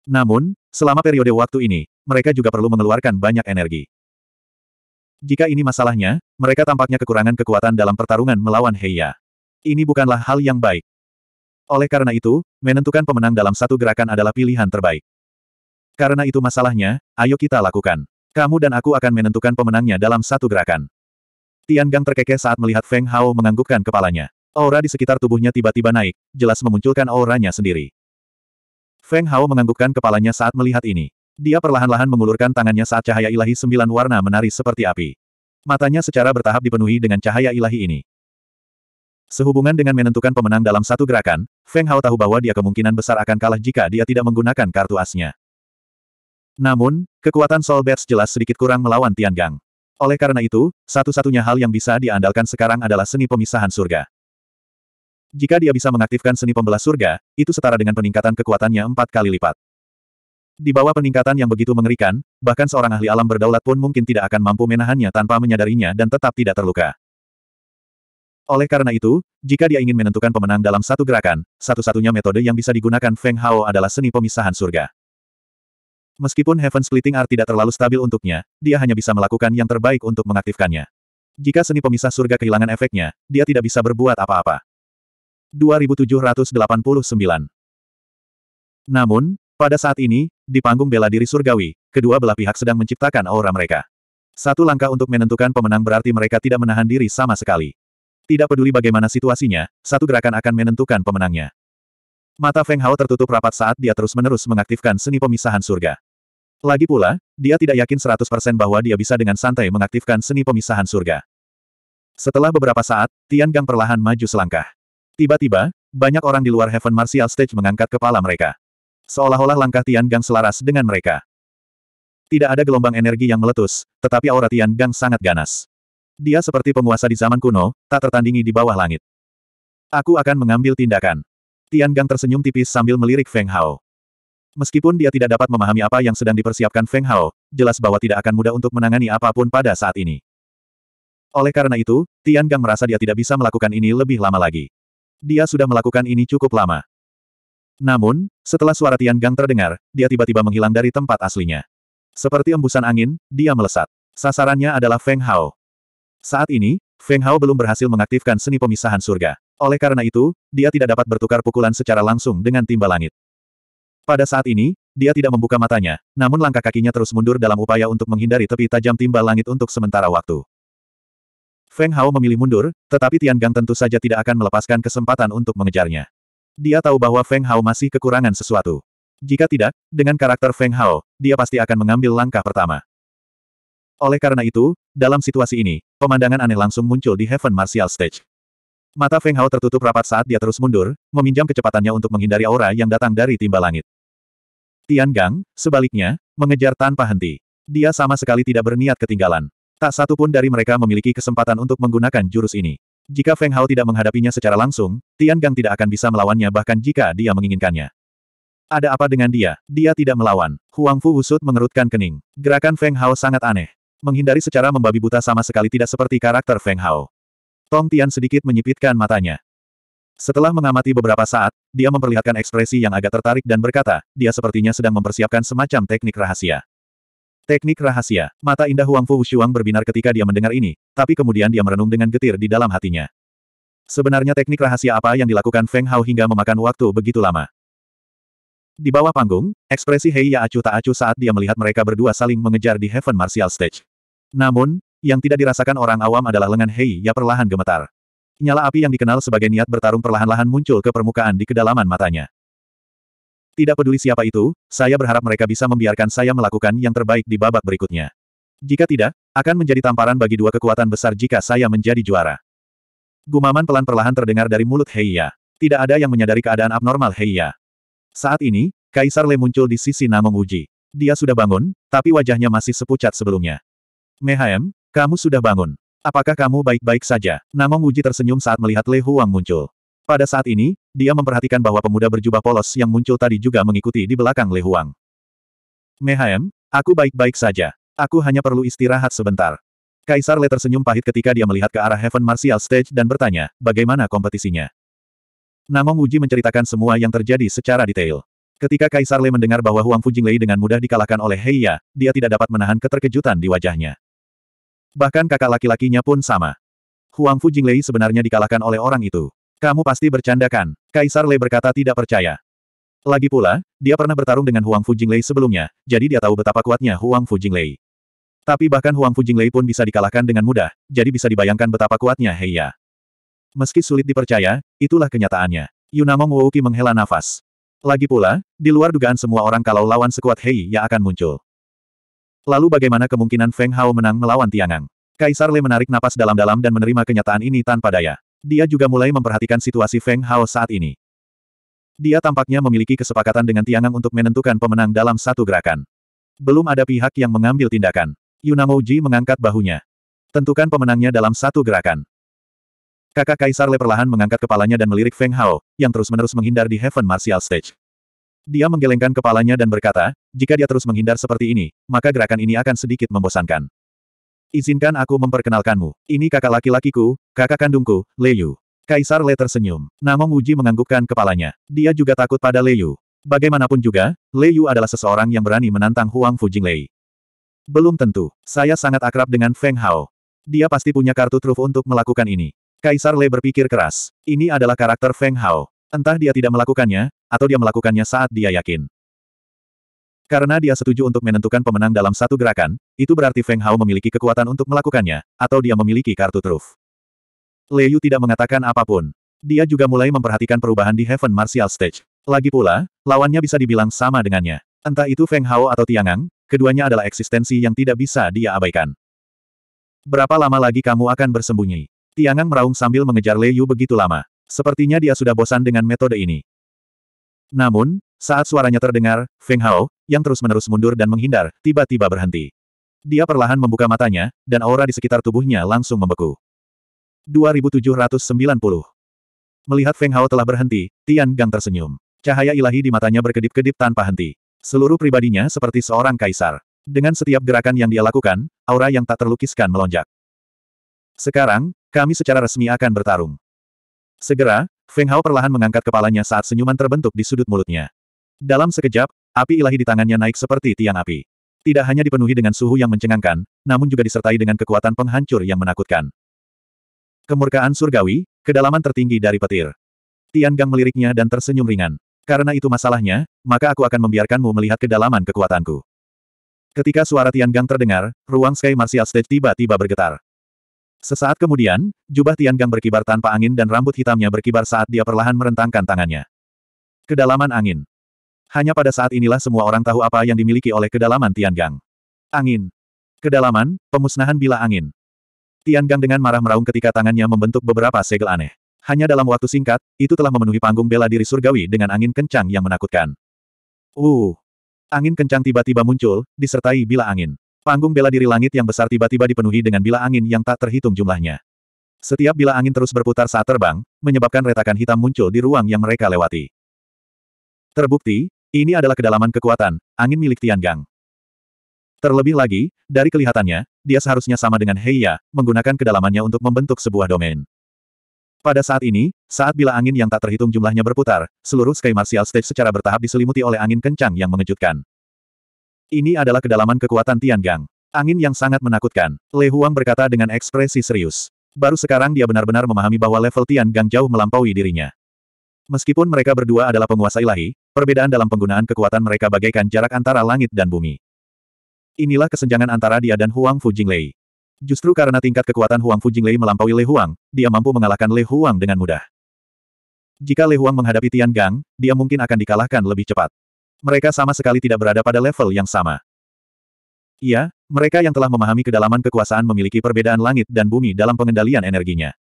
Namun, selama periode waktu ini, mereka juga perlu mengeluarkan banyak energi. Jika ini masalahnya, mereka tampaknya kekurangan kekuatan dalam pertarungan melawan Heiya. Ini bukanlah hal yang baik. Oleh karena itu, menentukan pemenang dalam satu gerakan adalah pilihan terbaik. Karena itu masalahnya, ayo kita lakukan. Kamu dan aku akan menentukan pemenangnya dalam satu gerakan. Tian Gang terkekeh saat melihat Feng Hao menganggukkan kepalanya. Aura di sekitar tubuhnya tiba-tiba naik, jelas memunculkan auranya sendiri. Feng Hao menganggukkan kepalanya saat melihat ini. Dia perlahan-lahan mengulurkan tangannya saat cahaya ilahi sembilan warna menari seperti api. Matanya secara bertahap dipenuhi dengan cahaya ilahi ini. Sehubungan dengan menentukan pemenang dalam satu gerakan, Feng Hao tahu bahwa dia kemungkinan besar akan kalah jika dia tidak menggunakan kartu asnya. Namun, kekuatan Soul Bats jelas sedikit kurang melawan Tian Gang. Oleh karena itu, satu-satunya hal yang bisa diandalkan sekarang adalah seni pemisahan surga. Jika dia bisa mengaktifkan seni pembelah surga, itu setara dengan peningkatan kekuatannya empat kali lipat. Di bawah peningkatan yang begitu mengerikan, bahkan seorang ahli alam berdaulat pun mungkin tidak akan mampu menahannya tanpa menyadarinya dan tetap tidak terluka. Oleh karena itu, jika dia ingin menentukan pemenang dalam satu gerakan, satu-satunya metode yang bisa digunakan Feng Hao adalah seni pemisahan surga. Meskipun Heaven Splitting Art tidak terlalu stabil untuknya, dia hanya bisa melakukan yang terbaik untuk mengaktifkannya. Jika seni pemisah surga kehilangan efeknya, dia tidak bisa berbuat apa-apa. 2789 Namun, pada saat ini, di panggung bela diri surgawi, kedua belah pihak sedang menciptakan aura mereka. Satu langkah untuk menentukan pemenang berarti mereka tidak menahan diri sama sekali. Tidak peduli bagaimana situasinya, satu gerakan akan menentukan pemenangnya. Mata Feng Hao tertutup rapat saat dia terus-menerus mengaktifkan seni pemisahan surga. Lagi pula, dia tidak yakin 100% bahwa dia bisa dengan santai mengaktifkan seni pemisahan surga. Setelah beberapa saat, Tian Gang perlahan maju selangkah. Tiba-tiba, banyak orang di luar Heaven Martial Stage mengangkat kepala mereka. Seolah-olah langkah Tian Gang selaras dengan mereka. Tidak ada gelombang energi yang meletus, tetapi aura Tian Gang sangat ganas. Dia seperti penguasa di zaman kuno, tak tertandingi di bawah langit. Aku akan mengambil tindakan. Tian Gang tersenyum tipis sambil melirik Feng Hao. Meskipun dia tidak dapat memahami apa yang sedang dipersiapkan Feng Hao, jelas bahwa tidak akan mudah untuk menangani apapun pada saat ini. Oleh karena itu, Tian Gang merasa dia tidak bisa melakukan ini lebih lama lagi. Dia sudah melakukan ini cukup lama. Namun, setelah suara Tian Gang terdengar, dia tiba-tiba menghilang dari tempat aslinya. Seperti embusan angin, dia melesat. Sasarannya adalah Feng Hao. Saat ini, Feng Hao belum berhasil mengaktifkan seni pemisahan surga. Oleh karena itu, dia tidak dapat bertukar pukulan secara langsung dengan timba langit. Pada saat ini, dia tidak membuka matanya, namun langkah kakinya terus mundur dalam upaya untuk menghindari tepi tajam timba langit untuk sementara waktu. Feng Hao memilih mundur, tetapi Tian Gang tentu saja tidak akan melepaskan kesempatan untuk mengejarnya. Dia tahu bahwa Feng Hao masih kekurangan sesuatu. Jika tidak, dengan karakter Feng Hao, dia pasti akan mengambil langkah pertama. Oleh karena itu, dalam situasi ini, pemandangan aneh langsung muncul di Heaven Martial Stage. Mata Feng Hao tertutup rapat saat dia terus mundur, meminjam kecepatannya untuk menghindari aura yang datang dari timba langit. Tian Gang, sebaliknya, mengejar tanpa henti. Dia sama sekali tidak berniat ketinggalan. Tak satu pun dari mereka memiliki kesempatan untuk menggunakan jurus ini. Jika Feng Hao tidak menghadapinya secara langsung, Tian Gang tidak akan bisa melawannya bahkan jika dia menginginkannya. Ada apa dengan dia? Dia tidak melawan. Huang Fu usut mengerutkan kening. Gerakan Feng Hao sangat aneh. Menghindari secara membabi buta sama sekali tidak seperti karakter Feng Hao. Tong Tian sedikit menyipitkan matanya. Setelah mengamati beberapa saat, dia memperlihatkan ekspresi yang agak tertarik dan berkata, dia sepertinya sedang mempersiapkan semacam teknik rahasia. Teknik rahasia, mata indah Huang Fu Shuang berbinar ketika dia mendengar ini, tapi kemudian dia merenung dengan getir di dalam hatinya. Sebenarnya teknik rahasia apa yang dilakukan Feng Hao hingga memakan waktu begitu lama? Di bawah panggung, ekspresi Hei Ya Acu tak acu saat dia melihat mereka berdua saling mengejar di Heaven Martial Stage. Namun, yang tidak dirasakan orang awam adalah lengan Hei Ya perlahan gemetar. Nyala api yang dikenal sebagai niat bertarung perlahan-lahan muncul ke permukaan di kedalaman matanya. Tidak peduli siapa itu, saya berharap mereka bisa membiarkan saya melakukan yang terbaik di babak berikutnya. Jika tidak, akan menjadi tamparan bagi dua kekuatan besar jika saya menjadi juara. Gumaman pelan perlahan terdengar dari mulut Heiya. Tidak ada yang menyadari keadaan abnormal Heiya. Saat ini, Kaisar Le muncul di sisi Namong Uji. Dia sudah bangun, tapi wajahnya masih sepucat sebelumnya. Mehaem, kamu sudah bangun. Apakah kamu baik-baik saja? Namong Wuji tersenyum saat melihat Le Huang muncul. Pada saat ini, dia memperhatikan bahwa pemuda berjubah polos yang muncul tadi juga mengikuti di belakang Le Huang. Mehaem, aku baik-baik saja. Aku hanya perlu istirahat sebentar. Kaisar Le tersenyum pahit ketika dia melihat ke arah Heaven Martial Stage dan bertanya, bagaimana kompetisinya? Namong Wuji menceritakan semua yang terjadi secara detail. Ketika Kaisar Le mendengar bahwa Huang Lei dengan mudah dikalahkan oleh Heiya, dia tidak dapat menahan keterkejutan di wajahnya. Bahkan kakak laki-lakinya pun sama. Huang Fu Jinglei sebenarnya dikalahkan oleh orang itu. Kamu pasti bercanda kan? Kaisar Lei berkata tidak percaya. Lagi pula, dia pernah bertarung dengan Huang Fu Jinglei sebelumnya, jadi dia tahu betapa kuatnya Huang Fu Jinglei. Tapi bahkan Huang Fu Jinglei pun bisa dikalahkan dengan mudah, jadi bisa dibayangkan betapa kuatnya Hei ya. Meski sulit dipercaya, itulah kenyataannya. Yunamong Wouki menghela nafas. Lagi pula, di luar dugaan semua orang kalau lawan sekuat Hei ya akan muncul. Lalu bagaimana kemungkinan Feng Hao menang melawan Tiangang? Kaisar Le menarik napas dalam-dalam dan menerima kenyataan ini tanpa daya. Dia juga mulai memperhatikan situasi Feng Hao saat ini. Dia tampaknya memiliki kesepakatan dengan Tiangang untuk menentukan pemenang dalam satu gerakan. Belum ada pihak yang mengambil tindakan. Yunamouji mengangkat bahunya. Tentukan pemenangnya dalam satu gerakan. Kakak Kaisar Le perlahan mengangkat kepalanya dan melirik Feng Hao, yang terus-menerus menghindar di Heaven Martial Stage. Dia menggelengkan kepalanya dan berkata, jika dia terus menghindar seperti ini, maka gerakan ini akan sedikit membosankan. Izinkan aku memperkenalkanmu. Ini kakak laki-lakiku, kakak kandungku, Leyu. Kaisar Le tersenyum. Namong Wuji menganggukkan kepalanya. Dia juga takut pada Leyu. Bagaimanapun juga, Leyu adalah seseorang yang berani menantang Huang Lei. Belum tentu. Saya sangat akrab dengan Feng Hao. Dia pasti punya kartu truf untuk melakukan ini. Kaisar Le berpikir keras. Ini adalah karakter Feng Hao. Entah dia tidak melakukannya, atau dia melakukannya saat dia yakin. Karena dia setuju untuk menentukan pemenang dalam satu gerakan, itu berarti Feng Hao memiliki kekuatan untuk melakukannya, atau dia memiliki kartu truf. Liu tidak mengatakan apapun. Dia juga mulai memperhatikan perubahan di Heaven Martial Stage. Lagi pula, lawannya bisa dibilang sama dengannya. Entah itu Feng Hao atau Tiangang, keduanya adalah eksistensi yang tidak bisa dia abaikan. Berapa lama lagi kamu akan bersembunyi? Tiangang meraung sambil mengejar Liu begitu lama. Sepertinya dia sudah bosan dengan metode ini. Namun, saat suaranya terdengar, Feng Hao, yang terus-menerus mundur dan menghindar, tiba-tiba berhenti. Dia perlahan membuka matanya, dan aura di sekitar tubuhnya langsung membeku. 2790 Melihat Feng Hao telah berhenti, Tian Gang tersenyum. Cahaya ilahi di matanya berkedip-kedip tanpa henti. Seluruh pribadinya seperti seorang kaisar. Dengan setiap gerakan yang dia lakukan, aura yang tak terlukiskan melonjak. Sekarang, kami secara resmi akan bertarung. Segera, Feng Hao perlahan mengangkat kepalanya saat senyuman terbentuk di sudut mulutnya. Dalam sekejap, api ilahi di tangannya naik seperti tiang api. Tidak hanya dipenuhi dengan suhu yang mencengangkan, namun juga disertai dengan kekuatan penghancur yang menakutkan. Kemurkaan surgawi, kedalaman tertinggi dari petir. Tian Gang meliriknya dan tersenyum ringan. Karena itu masalahnya, maka aku akan membiarkanmu melihat kedalaman kekuatanku. Ketika suara Tian Gang terdengar, ruang Sky Martial Stage tiba-tiba bergetar. Sesaat kemudian, jubah Tiangang berkibar tanpa angin dan rambut hitamnya berkibar saat dia perlahan merentangkan tangannya. Kedalaman angin. Hanya pada saat inilah semua orang tahu apa yang dimiliki oleh kedalaman Tiangang. Angin. Kedalaman, pemusnahan bila angin. Tiangang dengan marah meraung ketika tangannya membentuk beberapa segel aneh. Hanya dalam waktu singkat, itu telah memenuhi panggung bela diri surgawi dengan angin kencang yang menakutkan. Uh! Angin kencang tiba-tiba muncul, disertai bila angin. Panggung bela diri langit yang besar tiba-tiba dipenuhi dengan bila angin yang tak terhitung jumlahnya. Setiap bila angin terus berputar saat terbang, menyebabkan retakan hitam muncul di ruang yang mereka lewati. Terbukti, ini adalah kedalaman kekuatan, angin milik Tian Gang. Terlebih lagi, dari kelihatannya, dia seharusnya sama dengan Heiya, menggunakan kedalamannya untuk membentuk sebuah domain. Pada saat ini, saat bila angin yang tak terhitung jumlahnya berputar, seluruh Sky Martial Stage secara bertahap diselimuti oleh angin kencang yang mengejutkan. Ini adalah kedalaman kekuatan Tian Gang, Angin yang sangat menakutkan, Le Huang berkata dengan ekspresi serius. Baru sekarang dia benar-benar memahami bahwa level Tian Gang jauh melampaui dirinya. Meskipun mereka berdua adalah penguasa ilahi, perbedaan dalam penggunaan kekuatan mereka bagaikan jarak antara langit dan bumi. Inilah kesenjangan antara dia dan Huang Fu Jinglei. Justru karena tingkat kekuatan Huang Fu Jinglei melampaui Le Huang, dia mampu mengalahkan Le Huang dengan mudah. Jika Le Huang menghadapi Tian Gang, dia mungkin akan dikalahkan lebih cepat. Mereka sama sekali tidak berada pada level yang sama. Iya, mereka yang telah memahami kedalaman kekuasaan memiliki perbedaan langit dan bumi dalam pengendalian energinya.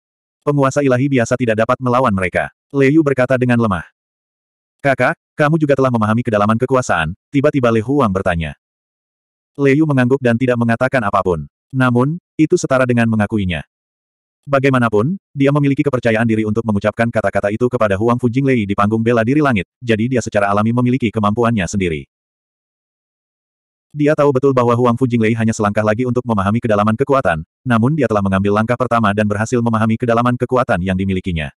Penguasa ilahi biasa tidak dapat melawan mereka. Leyu berkata dengan lemah. Kakak, kamu juga telah memahami kedalaman kekuasaan, tiba-tiba Le Huang bertanya. Leyu mengangguk dan tidak mengatakan apapun. Namun, itu setara dengan mengakuinya. Bagaimanapun, dia memiliki kepercayaan diri untuk mengucapkan kata-kata itu kepada Huang Lei di panggung bela diri langit, jadi dia secara alami memiliki kemampuannya sendiri. Dia tahu betul bahwa Huang Lei hanya selangkah lagi untuk memahami kedalaman kekuatan, namun dia telah mengambil langkah pertama dan berhasil memahami kedalaman kekuatan yang dimilikinya.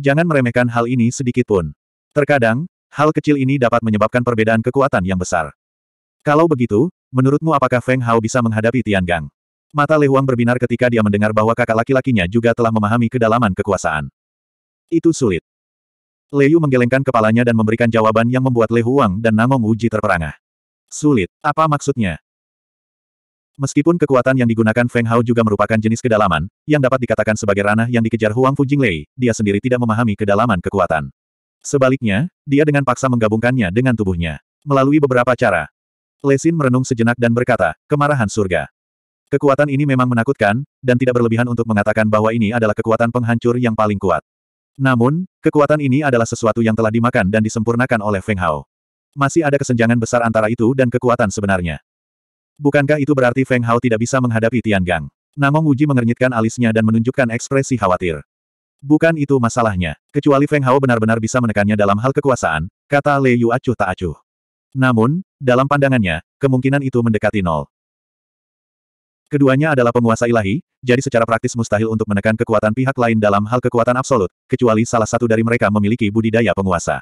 Jangan meremehkan hal ini sedikit pun. Terkadang, hal kecil ini dapat menyebabkan perbedaan kekuatan yang besar. Kalau begitu, menurutmu apakah Feng Hao bisa menghadapi Tian Gang? Mata Lehuang berbinar ketika dia mendengar bahwa kakak laki-lakinya juga telah memahami kedalaman kekuasaan. Itu sulit. Leyu menggelengkan kepalanya dan memberikan jawaban yang membuat Lei Huang dan Nangong Wuji terperangah. Sulit, apa maksudnya? Meskipun kekuatan yang digunakan Feng Hao juga merupakan jenis kedalaman, yang dapat dikatakan sebagai ranah yang dikejar Huang Fujing Lei, dia sendiri tidak memahami kedalaman kekuatan. Sebaliknya, dia dengan paksa menggabungkannya dengan tubuhnya. Melalui beberapa cara. Lesin merenung sejenak dan berkata, kemarahan surga. Kekuatan ini memang menakutkan, dan tidak berlebihan untuk mengatakan bahwa ini adalah kekuatan penghancur yang paling kuat. Namun, kekuatan ini adalah sesuatu yang telah dimakan dan disempurnakan oleh Feng Hao. Masih ada kesenjangan besar antara itu dan kekuatan sebenarnya. Bukankah itu berarti Feng Hao tidak bisa menghadapi Tian Gang? Namong Wuji mengernyitkan alisnya dan menunjukkan ekspresi khawatir. Bukan itu masalahnya. Kecuali Feng Hao benar-benar bisa menekannya dalam hal kekuasaan, kata Le Yu acuh tak acuh. Namun, dalam pandangannya, kemungkinan itu mendekati nol. Keduanya adalah penguasa ilahi, jadi secara praktis mustahil untuk menekan kekuatan pihak lain dalam hal kekuatan absolut, kecuali salah satu dari mereka memiliki budidaya penguasa.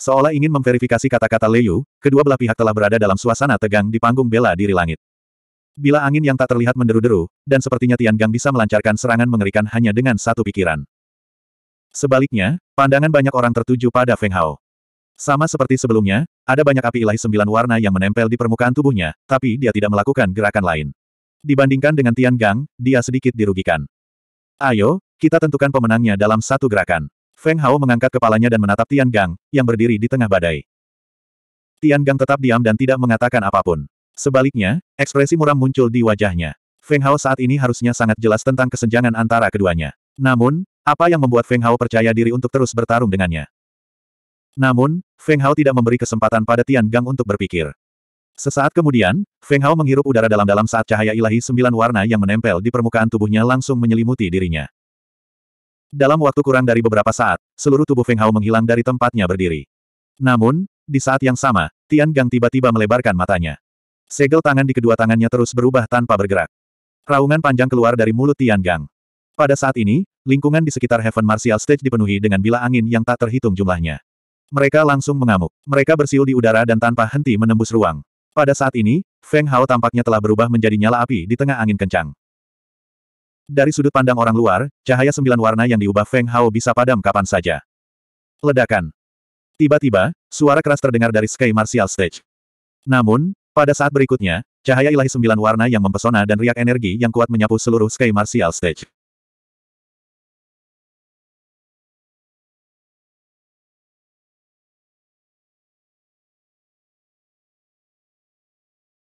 Seolah ingin memverifikasi kata-kata Leyu, kedua belah pihak telah berada dalam suasana tegang di panggung bela diri langit. Bila angin yang tak terlihat menderu-deru, dan sepertinya Tian Gang bisa melancarkan serangan mengerikan hanya dengan satu pikiran. Sebaliknya, pandangan banyak orang tertuju pada Feng Hao. Sama seperti sebelumnya, ada banyak api ilahi sembilan warna yang menempel di permukaan tubuhnya, tapi dia tidak melakukan gerakan lain. Dibandingkan dengan Tian Gang, dia sedikit dirugikan. Ayo, kita tentukan pemenangnya dalam satu gerakan. Feng Hao mengangkat kepalanya dan menatap Tian Gang, yang berdiri di tengah badai. Tian Gang tetap diam dan tidak mengatakan apapun. Sebaliknya, ekspresi muram muncul di wajahnya. Feng Hao saat ini harusnya sangat jelas tentang kesenjangan antara keduanya. Namun, apa yang membuat Feng Hao percaya diri untuk terus bertarung dengannya? Namun, Feng Hao tidak memberi kesempatan pada Tian Gang untuk berpikir. Sesaat kemudian, Feng Hao menghirup udara dalam-dalam saat cahaya ilahi sembilan warna yang menempel di permukaan tubuhnya langsung menyelimuti dirinya. Dalam waktu kurang dari beberapa saat, seluruh tubuh Feng Hao menghilang dari tempatnya berdiri. Namun, di saat yang sama, Tian Gang tiba-tiba melebarkan matanya. Segel tangan di kedua tangannya terus berubah tanpa bergerak. Raungan panjang keluar dari mulut Tian Gang. Pada saat ini, lingkungan di sekitar Heaven Martial Stage dipenuhi dengan bila angin yang tak terhitung jumlahnya. Mereka langsung mengamuk. Mereka bersiul di udara dan tanpa henti menembus ruang. Pada saat ini, Feng Hao tampaknya telah berubah menjadi nyala api di tengah angin kencang. Dari sudut pandang orang luar, cahaya sembilan warna yang diubah Feng Hao bisa padam kapan saja. Ledakan. Tiba-tiba, suara keras terdengar dari Sky Martial Stage. Namun, pada saat berikutnya, cahaya ilahi sembilan warna yang mempesona dan riak energi yang kuat menyapu seluruh Sky Martial Stage.